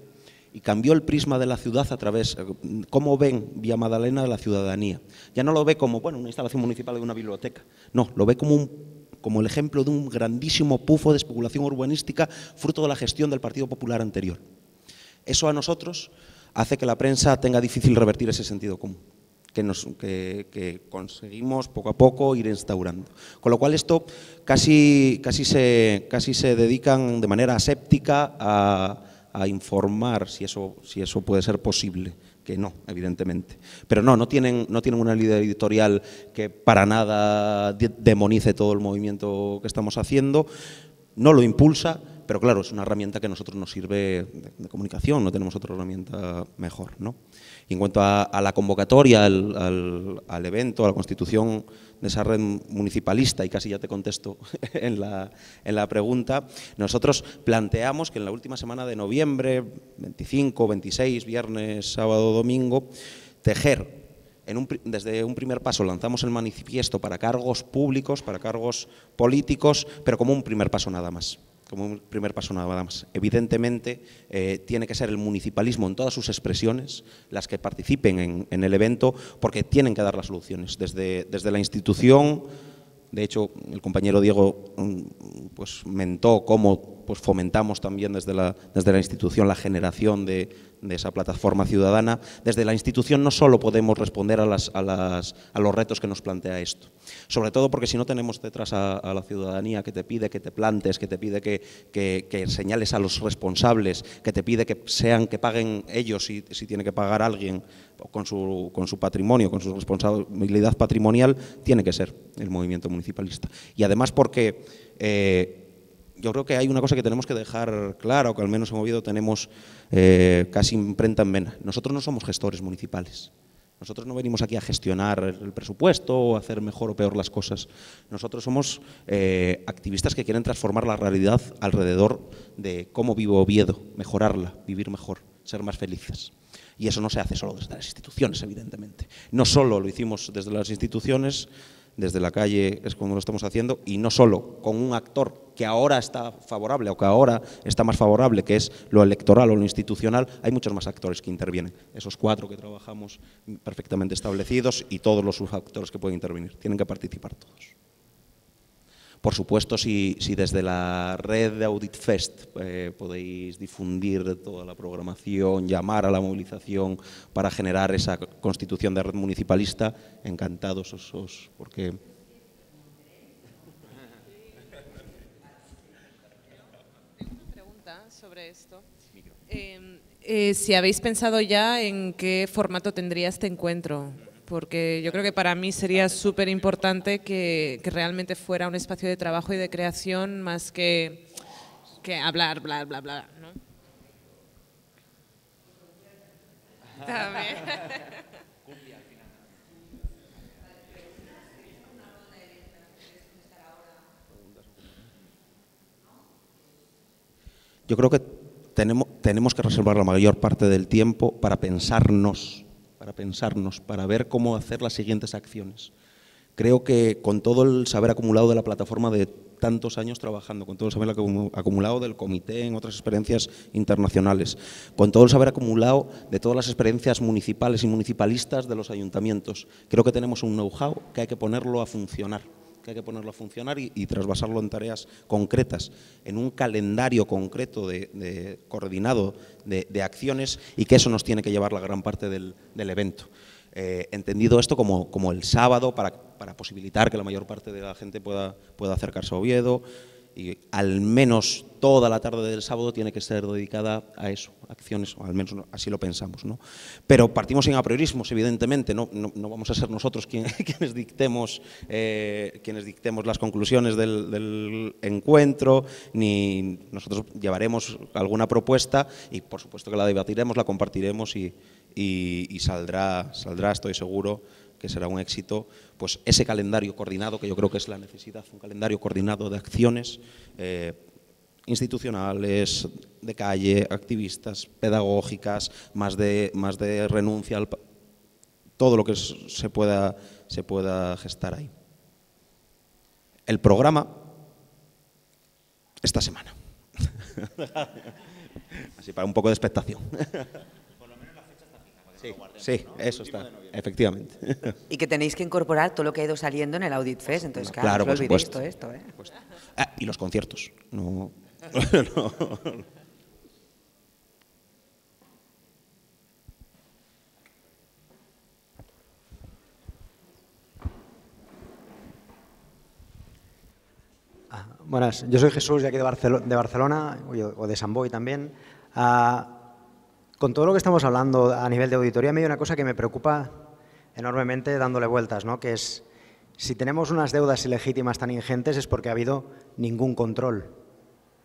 y cambió el prisma de la ciudad a través, eh, cómo ven Vía Madalena la ciudadanía. Ya no lo ve como, bueno, una instalación municipal de una biblioteca, no, lo ve como un como el ejemplo de un grandísimo pufo de especulación urbanística fruto de la gestión del Partido Popular anterior. Eso a nosotros hace que la prensa tenga difícil revertir ese sentido común. Que, nos, que, que, conseguimos poco a poco ir instaurando. Con lo cual esto casi, casi, se, casi se dedican de manera aséptica a, a informar si eso, si eso puede ser posible, que no, evidentemente. Pero no, no tienen, no tienen una líder editorial que para nada demonice todo el movimiento que estamos haciendo, no lo impulsa, pero claro, es una herramienta que a nosotros nos sirve de, comunicación, no tenemos otra herramienta mejor. ¿no? Y en cuanto a, la convocatoria, al evento, a la constitución de esa red municipalista, y casi ya te contesto en la, pregunta, nosotros planteamos que en la última semana de noviembre, 25, 26, viernes, sábado, domingo, tejer desde un primer paso lanzamos el manifiesto para cargos públicos, para cargos políticos, pero como un primer paso nada más como primer paso nada más. Evidentemente, eh, tiene que ser el municipalismo en todas sus expresiones las que participen en, el evento, porque tienen que dar las soluciones. Desde, desde la institución, de hecho, el compañero Diego mm, pues, mentó cómo pues, fomentamos también desde la, desde la institución la generación de, de esa plataforma ciudadana, desde la institución no solo podemos responder a, a, los retos que nos plantea esto, sobre todo porque si no tenemos detrás a, la ciudadanía que te pide que te plantes, que te pide que, señales a los responsables, que te pide que sean, que paguen ellos si, si tiene que pagar alguien con su, con su patrimonio, con su responsabilidad patrimonial, tiene que ser el movimiento municipalista. Y además porque... Eh, yo creo que hay una cosa que tenemos que dejar clara, o que al menos en Oviedo tenemos eh, casi imprenta en vena. Nosotros no somos gestores municipales. Nosotros no venimos aquí a gestionar el presupuesto o a hacer mejor o peor las cosas. Nosotros somos eh, activistas que quieren transformar la realidad alrededor de cómo vivo Oviedo, mejorarla, vivir mejor, ser más felices. Y eso no se hace solo desde las instituciones, evidentemente. No solo lo hicimos desde las instituciones, desde la calle es como lo estamos haciendo, y no solo con un actor que ahora está favorable o que ahora está más favorable, que es lo electoral o lo institucional, hay muchos más actores que intervienen. Esos cuatro que trabajamos perfectamente establecidos y todos los subactores que pueden intervenir. Tienen que participar todos. Por supuesto, si, desde la red de Audit eh, podéis difundir toda la programación, llamar a la movilización para generar esa constitución de red municipalista, encantados os, os porque sobre esto. Em, eh, si habéis pensado ya en qué formato tendría este encuentro porque yo creo que para mí sería súper importante que, realmente fuera un espacio de trabajo y de creación más que, hablar, bla, bla, bla. Yo creo que tenemos, tenemos que reservar la mayor parte del tiempo para pensarnos para pensarnos, para ver cómo hacer las siguientes acciones. Creo que con todo el saber acumulado de la plataforma de tantos años trabajando, con todo el saber acumulado del comité en otras experiencias internacionales, con todo el saber acumulado de todas las experiencias municipales y municipalistas de los ayuntamientos. Creo que tenemos un know-how que hay que ponerlo a funcionar que hay que ponerlo a funcionar y, y trasvasarlo en tareas concretas, en un calendario concreto de, coordinado de, acciones y que eso nos tiene que llevar la gran parte del, evento. Eh, entendido esto como, como el sábado para, posibilitar que la mayor parte de la gente pueda, pueda acercarse a Oviedo, y al menos toda la tarde del sábado tiene que ser dedicada a eso, acciones, o al menos así lo pensamos. ¿no? Pero partimos en apriorismos, evidentemente, no, no, vamos a ser nosotros quienes, dictemos, eh, quienes dictemos las conclusiones del, encuentro, ni nosotros llevaremos alguna propuesta y por supuesto que la debatiremos, la compartiremos y, y saldrá, saldrá, estoy seguro, que será un éxito, pues ese calendario coordinado, que yo creo que es la necesidad, un calendario coordinado de acciones eh, institucionales, de calle, activistas, pedagógicas, más de, más de renuncia al todo lo que se pueda, se pueda gestar ahí. El programa esta semana. Así para un poco de expectación. Sí, eso está, efectivamente. Y que tenéis que incorporar todo lo que ha ido saliendo en el Audit Fest, entonces claro, esto. ¿eh? Ah, y los conciertos, no... Ah, buenas, yo soy Jesús de aquí de, de Barcelona, o de San Boi también. Ah, con todo lo que estamos hablando a nivel de auditoría, me hay una cosa que me preocupa enormemente dándole vueltas, ¿no? que es si tenemos unas deudas ilegítimas tan ingentes es porque ha habido ningún control.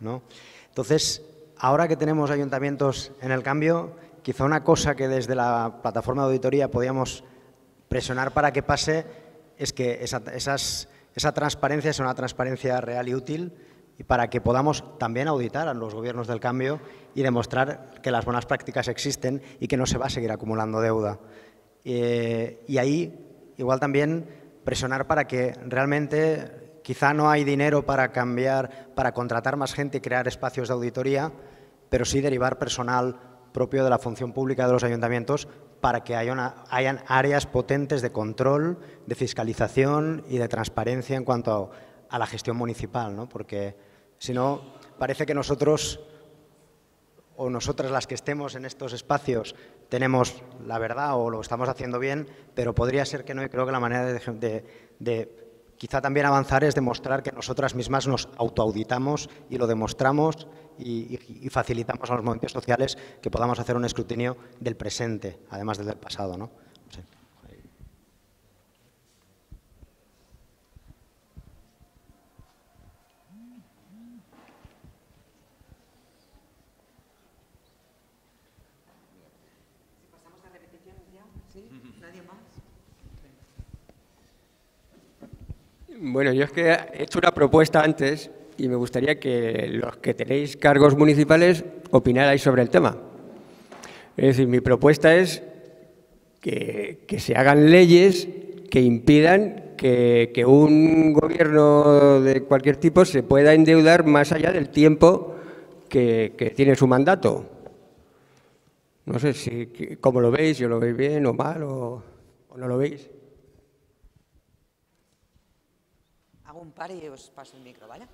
¿no? Entonces, ahora que tenemos ayuntamientos en el cambio, quizá una cosa que desde la plataforma de auditoría podíamos presionar para que pase es que esa transparencia sea una transparencia real y útil y para que podamos también auditar a los gobiernos del cambio y demostrar que las buenas prácticas existen y que no se va a seguir acumulando deuda. Eh, y ahí, igual también, presionar para que realmente quizá no hay dinero para cambiar, para contratar más gente y crear espacios de auditoría, pero sí derivar personal propio de la función pública de los ayuntamientos para que haya hayan áreas potentes de control, de fiscalización y de transparencia en cuanto a, a la gestión municipal, ¿no? porque si no, parece que nosotros o nosotras las que estemos en estos espacios tenemos la verdad o lo estamos haciendo bien, pero podría ser que no. Y creo que la manera de, quizá también avanzar es demostrar que nosotras mismas nos autoauditamos y lo demostramos y, facilitamos a los movimientos sociales que podamos hacer un escrutinio del presente, además del pasado. ¿no? Bueno, yo es que he hecho una propuesta antes y me gustaría que los que tenéis cargos municipales opinarais sobre el tema. Es decir, mi propuesta es que, se hagan leyes que impidan que, un gobierno de cualquier tipo se pueda endeudar más allá del tiempo que, tiene su mandato. No sé si, como lo veis, yo lo veis bien o mal o no lo veis. y os paso el micro, vaya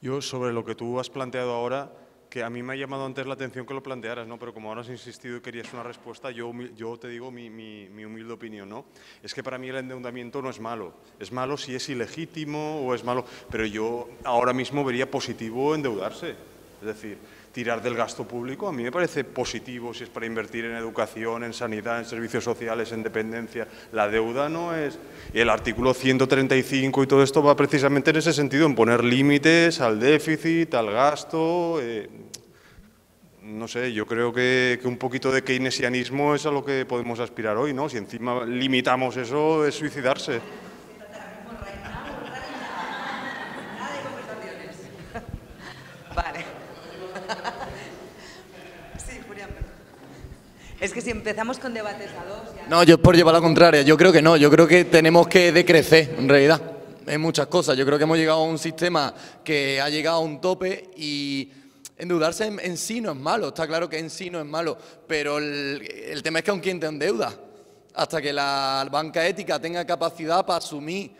Yo sobre lo que tú has planteado ahora, que a mí me ha llamado antes la atención que lo plantearas, ¿no? pero como ahora has insistido y querías una respuesta, yo, yo te digo mi, mi, mi, humilde opinión. ¿no? Es que para mí el endeudamiento no es malo. Es malo si es ilegítimo o es malo, pero yo ahora mismo vería positivo endeudarse. Es decir, tirar del gasto público. A mí me parece positivo si es para invertir en educación, en sanidad, en servicios sociales, en dependencia. La deuda no es... el artículo 135 y todo esto va precisamente en ese sentido, en poner límites al déficit, al gasto. Eh, no sé, yo creo que, un poquito de keynesianismo es a lo que podemos aspirar hoy, ¿no? Si encima limitamos eso, es suicidarse. Es que si empezamos con debates a dos... No, yo es por llevar la contraria, yo creo que no, yo creo que tenemos que decrecer, en realidad, en muchas cosas. Yo creo que hemos llegado a un sistema que ha llegado a un tope y endeudarse en, sí no es malo, está claro que en sí no es malo, pero el, tema es que aún quien te endeuda, hasta que la banca ética tenga capacidad para asumir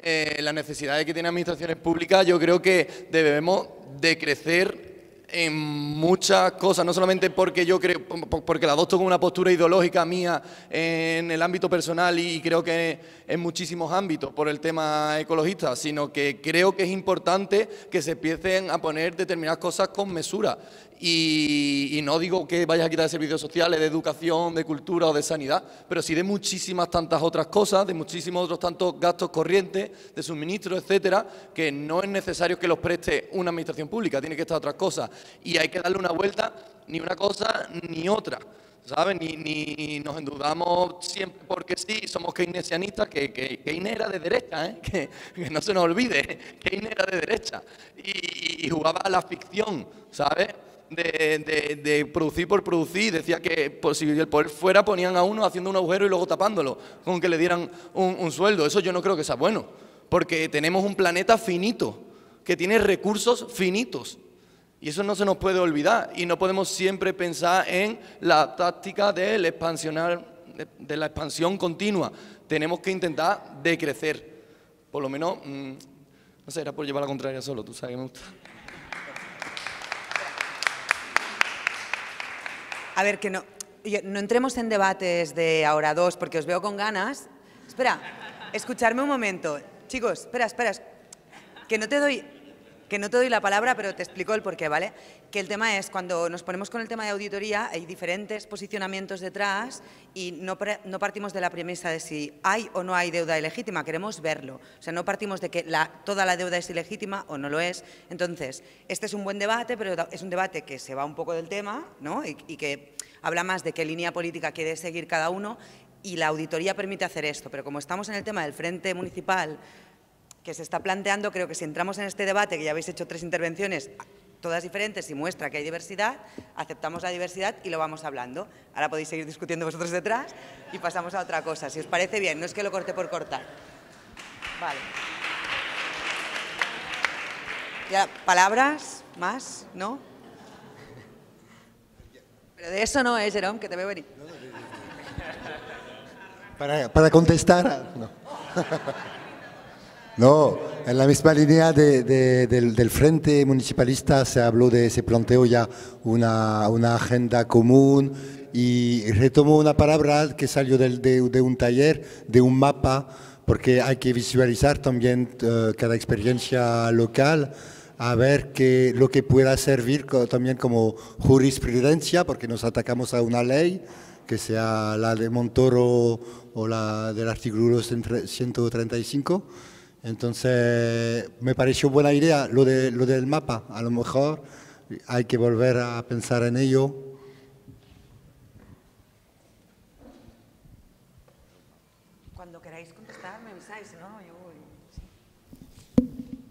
eh, las necesidades que tiene administraciones públicas, yo creo que debemos decrecer en muchas cosas, no solamente porque yo creo, porque la adopto como una postura ideológica mía en el ámbito personal y creo que en muchísimos ámbitos por el tema ecologista, sino que creo que es importante que se empiecen a poner determinadas cosas con mesura. Y, no digo que vayas a quitar servicios sociales, de educación, de cultura o de sanidad, pero sí de muchísimas tantas otras cosas, de muchísimos otros tantos gastos corrientes, de suministro, etcétera, que no es necesario que los preste una administración pública, tiene que estar otras cosas. Y hay que darle una vuelta, ni una cosa ni otra. ¿sabes? Ni, ni, nos endeudamos siempre porque sí, somos keynesianistas, que, que, era de derecha, ¿eh? que, no se nos olvide, ¿eh? Keynes era de derecha. Y, y jugaba a la ficción, ¿sabes? de, producir por producir. Decía que pues, si el poder fuera, ponían a uno haciendo un agujero y luego tapándolo, con que le dieran un, sueldo. Eso yo no creo que sea bueno, porque tenemos un planeta finito, que tiene recursos finitos. Y eso no se nos puede olvidar. Y no podemos siempre pensar en la táctica del de, la expansión continua. Tenemos que intentar decrecer. Por lo menos, mm, no sé, era por llevar la contraria solo, tú sabes que me gusta. A ver, que no, eh, no entremos en debates de ahora dos, porque os veo con ganas. Espera, escucharme un momento. Chicos, espera, espera. Que no te doy que no te doy la palabra, pero te explico el porqué, ¿vale? Que el tema es, cuando nos ponemos con el tema de auditoría, hay diferentes posicionamientos detrás y no, partimos de la premisa de si hay o no hay deuda ilegítima, queremos verlo. O sea, no partimos de que toda la deuda es ilegítima o no lo es. Entonces, este es un buen debate, pero es un debate que se va un poco del tema, ¿no? y que habla más de qué línea política quiere seguir cada uno y la auditoría permite hacer esto, pero como estamos en el tema del Frente Municipal que se está planteando, creo que si entramos en este debate, que ya habéis hecho tres intervenciones, todas diferentes y muestra que hay diversidad, aceptamos la diversidad y lo vamos hablando. Ahora podéis seguir discutiendo vosotros detrás y pasamos a otra cosa, si os parece bien, no es que lo corte por cortar. Vale. Ya, ¿Palabras? ¿Más? ¿No? Pero de eso no es, Jerón, que te veo venir. Para, para contestar. No. No, en la misma línea del, Frente Municipalista se habló de, planteó ya una, agenda común y retomó una palabra que salió de, un taller, de un mapa, porque hay que visualizar también eh, cada experiencia local a ver que lo que pueda servir también como jurisprudencia, porque nos atacamos a una ley, que sea la de Montoro o la del artículo 135 entonces, me pareció buena idea lo, de, lo del mapa. A lo mejor hay que volver a pensar en ello. Cuando queráis contestar, me avisáis, ¿no? Yo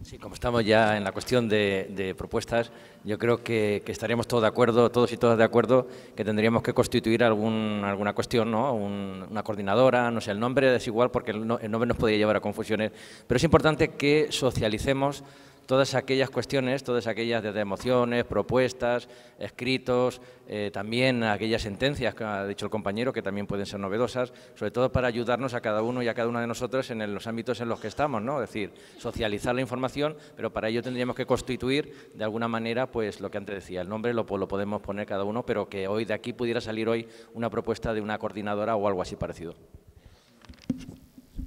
Sí. como estamos ya en la cuestión de propuestas, yo creo que, estaríamos todos de acuerdo, todos y todas de acuerdo, que tendríamos que constituir alguna cuestión, ¿no? una coordinadora, no sé, el nombre es igual porque no, el nombre nos podría llevar a confusiones, pero es importante que socialicemos todas aquellas cuestiones, todas aquellas desde emociones, propuestas, escritos, eh, también aquellas sentencias que ha dicho el compañero, que también pueden ser novedosas, sobre todo para ayudarnos a cada uno y a cada una de nosotros en los ámbitos en los que estamos, ¿no? Es decir, socializar la información, pero para ello tendríamos que constituir de alguna manera, pues lo que antes decía, el nombre lo, pues, lo podemos poner cada uno, pero que hoy de aquí pudiera salir hoy una propuesta de una coordinadora o algo así parecido.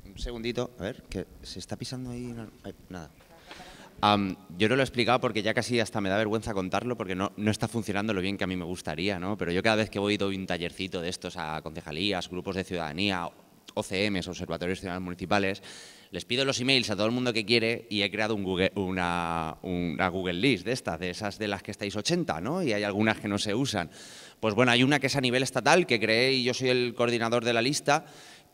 Un segundito, a ver, que se está pisando ahí. Nada yo no lo he explicado porque ya casi hasta me da vergüenza contarlo porque no, no, está funcionando lo bien que a mí me gustaría, ¿no? Pero yo cada vez que voy doy un tallercito de estos a concejalías, grupos de ciudadanía, OCMs, observatorios ciudadanos municipales, les pido los emails a todo el mundo que quiere y he creado una, Google List de estas, de esas de las que estáis 80, ¿no? Y hay algunas que no se usan. Pues bueno, hay una que es a nivel estatal que creé y yo soy el coordinador de la lista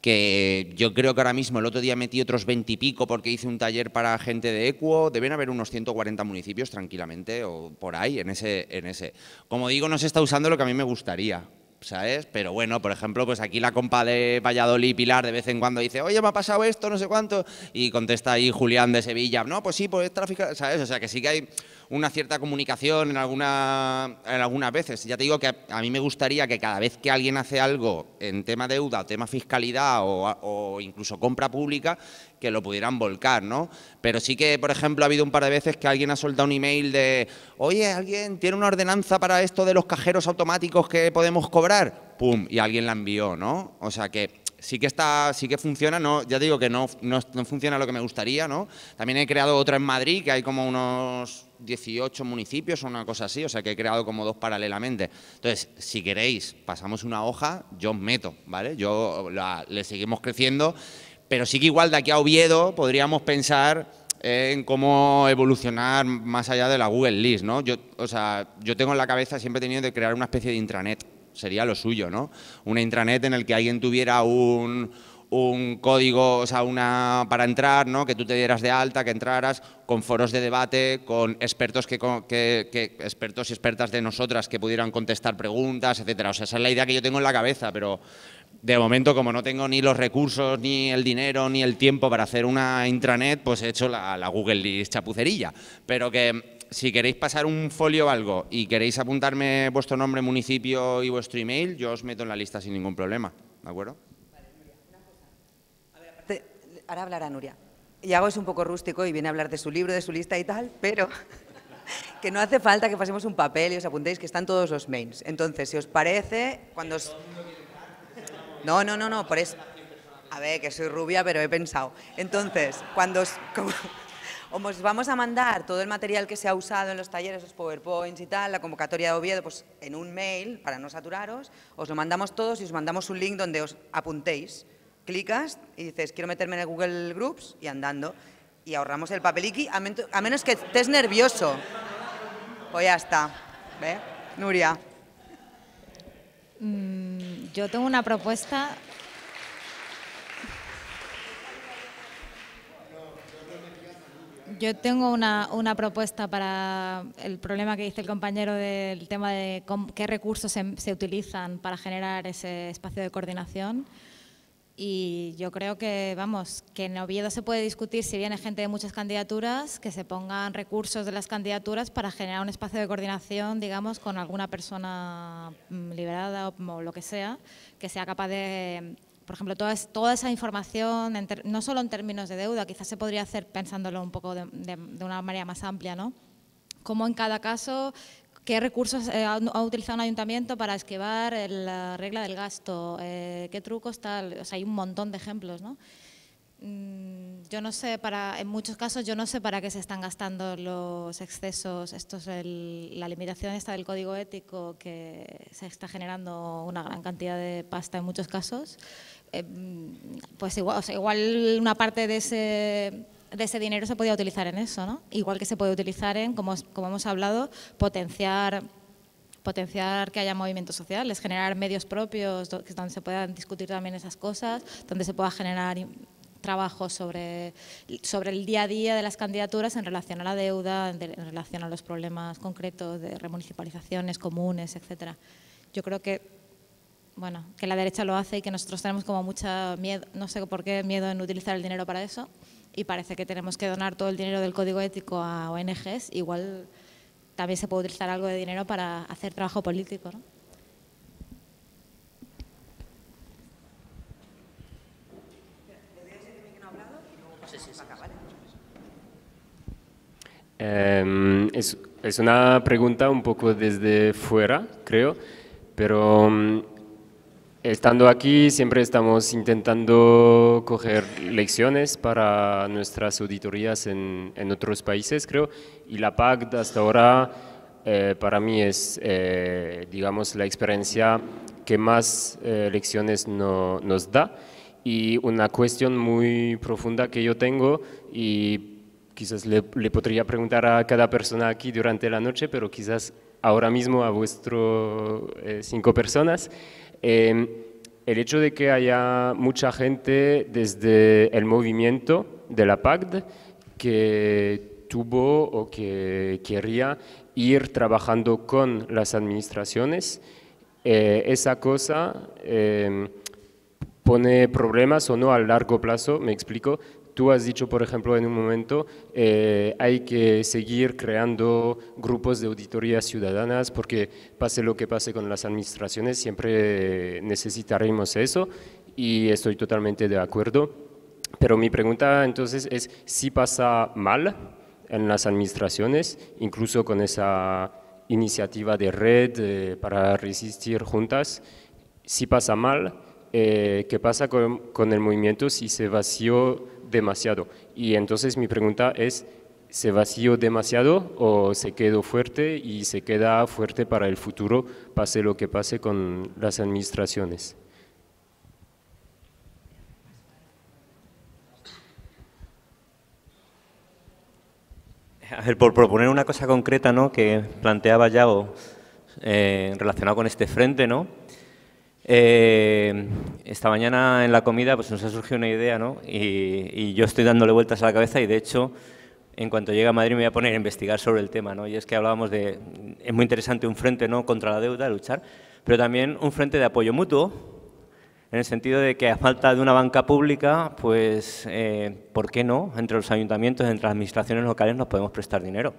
que yo creo que ahora mismo, el otro día metí otros 20 y pico porque hice un taller para gente de Equo, deben haber unos 140 municipios tranquilamente o por ahí en ese, en ese. Como digo, no se está usando lo que a mí me gustaría, ¿sabes? Pero bueno, por ejemplo, pues aquí la compa de Valladolid, Pilar, de vez en cuando dice, oye, me ha pasado esto, no sé cuánto, y contesta ahí Julián de Sevilla, no, pues sí, pues tráfico, ¿sabes? O sea, que sí que hay una cierta comunicación en, alguna, en algunas veces. Ya te digo que a, mí me gustaría que cada vez que alguien hace algo en tema deuda, tema fiscalidad o, incluso compra pública, que lo pudieran volcar, ¿no? Pero sí que, por ejemplo, ha habido un par de veces que alguien ha soltado un email de, oye, ¿alguien tiene una ordenanza para esto de los cajeros automáticos que podemos cobrar? ¡Pum! Y alguien la envió, ¿no? O sea que sí que está, sí que funciona, no, ya digo que no, no funciona lo que me gustaría, ¿no? También he creado otra en Madrid, que hay como unos 18 municipios o una cosa así, o sea que he creado como dos paralelamente. Entonces, si queréis, pasamos una hoja, yo os meto, ¿vale? Yo le seguimos creciendo, pero sí que igual de aquí a Oviedo podríamos pensar en cómo evolucionar más allá de la Google List, ¿no? Yo, o sea, yo tengo en la cabeza, siempre he tenido de crear una especie de intranet, sería lo suyo, ¿no? Una intranet en el que alguien tuviera un un código, o sea, una para entrar, ¿no? que tú te dieras de alta, que entraras con foros de debate, con expertos que, expertos y expertas de nosotras que pudieran contestar preguntas, etcétera. O sea, esa es la idea que yo tengo en la cabeza, pero de momento como no tengo ni los recursos, ni el dinero, ni el tiempo para hacer una intranet, pues he hecho la, Google List chapucerilla. Pero que si queréis pasar un folio o algo y queréis apuntarme vuestro nombre, municipio y vuestro email, yo os meto en la lista sin ningún problema, ¿de acuerdo? Ahora hablará Nuria. Yago es un poco rústico y viene a hablar de su libro, de su lista y tal, pero que no hace falta que pasemos un papel y os apuntéis que están todos los mails. Entonces, si os parece, cuando os... No, no, no, no, por eso... A ver, que soy rubia, pero he pensado. Entonces, cuando os... os vamos a mandar todo el material que se ha usado en los talleres, los PowerPoints y tal, la convocatoria de Oviedo, pues en un mail, para no saturaros, os lo mandamos todos y os mandamos un link donde os apuntéis clicas y dices, quiero meterme en el Google Groups y andando. Y ahorramos el papeliki a, menos que estés nervioso. o pues ya está. ¿Ve? Nuria. Mm, yo tengo una propuesta. Yo tengo una, propuesta para el problema que dice el compañero del tema de qué recursos se, se utilizan para generar ese espacio de coordinación. Y yo creo que, vamos, que en Oviedo se puede discutir si viene gente de muchas candidaturas, que se pongan recursos de las candidaturas para generar un espacio de coordinación, digamos, con alguna persona mm, liberada o, lo que sea, que sea capaz de, por ejemplo, toda, toda esa información, no solo en términos de deuda, quizás se podría hacer pensándolo un poco de, una manera más amplia, ¿no? como en cada caso, ¿Qué recursos eh, ha utilizado un ayuntamiento para esquivar la regla del gasto? Eh, ¿Qué trucos tal? hay un montón de ejemplos, ¿no? Mm, yo no sé, para, en muchos casos yo no sé para qué se están gastando los excesos. Esto es la limitación del código ético que se está generando una gran cantidad de pasta en muchos casos. Eh, mm, pues igual una parte de ese de ese dinero se podía utilizar en eso, ¿no? Igual que se puede utilizar en, como, hemos hablado, potenciar potenciar que haya movimientos sociales, generar medios propios donde se puedan discutir también esas cosas, donde se pueda generar trabajo sobre, sobre el día a día de las candidaturas en relación a la deuda, en, relación a los problemas concretos de remunicipalizaciones comunes, etcétera. Yo creo que bueno, que la derecha lo hace y que nosotros tenemos como mucha miedo, no sé por qué miedo en utilizar el dinero para eso y parece que tenemos que donar todo el dinero del código ético a ONGs, igual también se puede utilizar algo de dinero para hacer trabajo político. ¿no? Em, es, es, una pregunta un poco desde fuera, creo, pero mm, Estando aquí siempre estamos intentando coger lecciones para nuestras auditorías en, otros países, creo, y la PAC hasta ahora eh, para mí es, eh, digamos, la experiencia que más eh, lecciones nos da y una cuestión muy profunda que yo tengo y quizás le podría preguntar a cada persona aquí durante la noche, pero quizás ahora mismo a vuestro eh, cinco personas. Em, el hecho de que haya mucha gente desde el movimiento de la PACD que tuvo o que quería ir trabajando con las administraciones, eh, esa cosa em, pone problemas o no a largo plazo, me explico, Tú has dicho, por ejemplo, en un momento, eh, hay que seguir creando grupos de auditorías ciudadanas porque pase lo que pase con las administraciones, siempre necesitaremos eso y estoy totalmente de acuerdo. Pero mi pregunta entonces es si pasa mal en las administraciones, incluso con esa iniciativa de red eh, para resistir juntas, si pasa mal, eh, ¿qué pasa con, con el movimiento si se vació demasiado. Y entonces mi pregunta es, ¿se vacío demasiado o se quedó fuerte y se queda fuerte para el futuro, pase lo que pase con las administraciones? A por proponer una cosa concreta ¿no? que planteaba ya eh, relacionado con este frente, ¿no? Eh, esta mañana en la comida pues, nos ha surgido una idea ¿no? y, yo estoy dándole vueltas a la cabeza y de hecho en cuanto llegue a Madrid me voy a poner a investigar sobre el tema. ¿no? Y es que hablábamos de, es muy interesante un frente ¿no? contra la deuda, luchar, pero también un frente de apoyo mutuo, en el sentido de que a falta de una banca pública, pues eh, ¿por qué no? Entre los ayuntamientos, entre las administraciones locales nos podemos prestar dinero.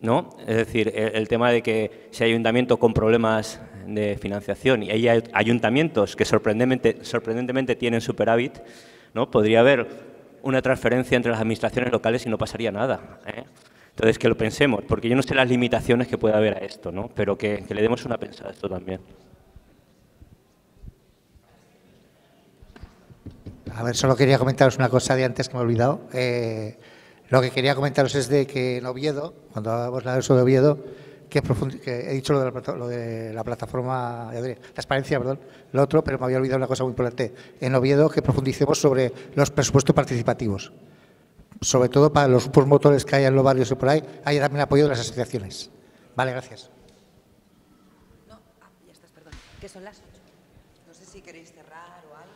¿No? Es decir, el, tema de que si hay ayuntamientos con problemas de financiación y hay ayuntamientos que sorprendentemente, tienen superávit, ¿no? podría haber una transferencia entre las administraciones locales y no pasaría nada. ¿eh? Entonces, que lo pensemos, porque yo no sé las limitaciones que pueda haber a esto, ¿no? pero que, le demos una pensada a esto también. A ver, solo quería comentaros una cosa de antes que me he olvidado. Eh, lo que quería comentaros es de que en Oviedo, cuando hablamos de Oviedo, que, he dicho lo de, la, lo de la plataforma, transparencia, perdón, lo otro, pero me había olvidado una cosa muy importante. En Oviedo, que profundicemos sobre los presupuestos participativos. Sobre todo para los motores que hay en los barrios y por ahí, hay también apoyo de las asociaciones. Vale, gracias. No, ah, ya estás, perdón. Que son las 8. No sé si queréis cerrar o algo.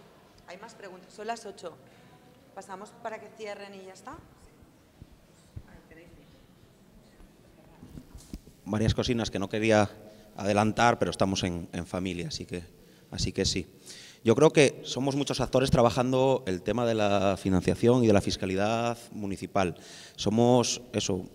Hay más preguntas. Son las ocho. Pasamos para que cierren y ya está. varias cosinas que no quería adelantar, pero estamos en, familia, así que, así que sí. Yo creo que somos muchos actores trabajando el tema de la financiación y de la fiscalidad municipal. Somos, eso,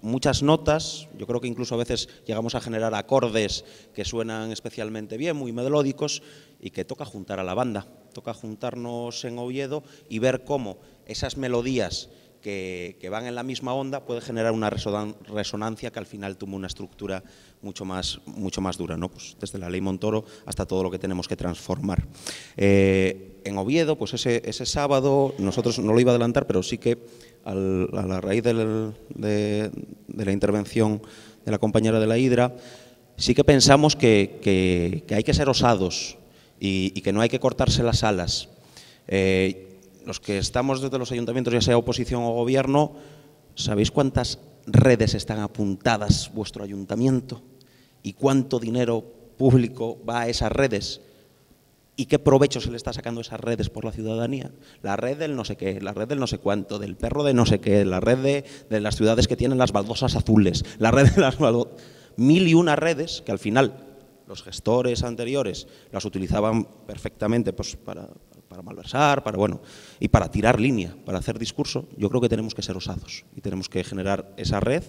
muchas notas, yo creo que incluso a veces llegamos a generar acordes que suenan especialmente bien, muy melódicos, y que toca juntar a la banda, toca juntarnos en Oviedo y ver cómo esas melodías que, van en la misma onda puede generar una resonancia que al final tuvo una estructura mucho más, mucho más dura, ¿no? Pues desde la ley Montoro hasta todo lo que tenemos que transformar. Eh, en Oviedo, pues ese, ese, sábado, nosotros no lo iba a adelantar, pero sí que a la raíz de, la intervención de la compañera de la Hidra, sí que pensamos que, que, hay que ser osados y, que no hay que cortarse las alas. Eh, los que estamos desde los ayuntamientos, ya sea oposición o gobierno, ¿sabéis cuántas redes están apuntadas vuestro ayuntamiento? ¿Y cuánto dinero público va a esas redes? ¿Y qué provecho se le está sacando a esas redes por la ciudadanía? La red del no sé qué, la red del no sé cuánto, del perro de no sé qué, la red de, las ciudades que tienen las baldosas azules, la red de las baldosas... Mil y una redes que al final los gestores anteriores las utilizaban perfectamente pues, para, para malversar, para bueno, y para tirar línea, para hacer discurso, yo creo que tenemos que ser osados y tenemos que generar esa red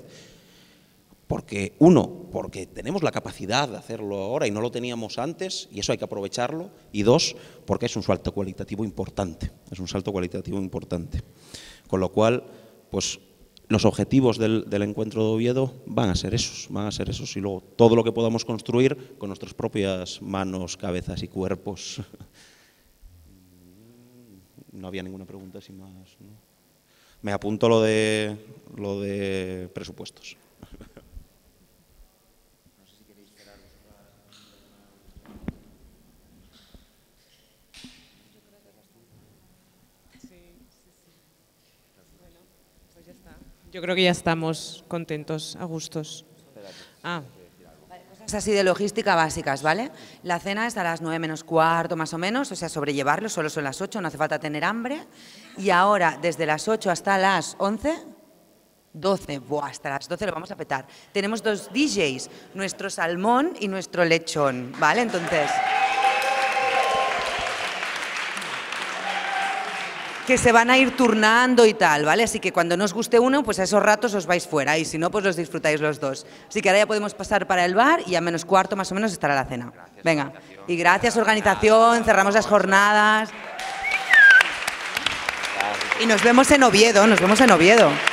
porque uno, porque tenemos la capacidad de hacerlo ahora y no lo teníamos antes y eso hay que aprovecharlo y dos, porque es un salto cualitativo importante, es un salto cualitativo importante. Con lo cual, pues los objetivos del, encuentro de Oviedo van a ser esos, van a ser esos y luego todo lo que podamos construir con nuestras propias manos, cabezas y cuerpos no había ninguna pregunta sin más. Me apunto lo de, lo de presupuestos. Pues Yo creo que ya estamos contentos, a gustos. Ah así de logística básicas, ¿vale? La cena es a las 9 menos cuarto más o menos, o sea, sobrellevarlo, solo son las 8, no hace falta tener hambre. Y ahora, desde las 8 hasta las 11, 12, hasta las 12 lo vamos a petar. Tenemos dos DJs, nuestro salmón y nuestro lechón, ¿vale? Entonces... que se van a ir turnando y tal, ¿vale? Así que cuando nos guste uno, pues a esos ratos os vais fuera y si no, pues los disfrutáis los dos. Así que ahora ya podemos pasar para el bar y a menos cuarto más o menos estará la cena. Venga. Y gracias organización, cerramos las jornadas. Y nos vemos en Oviedo, nos vemos en Oviedo.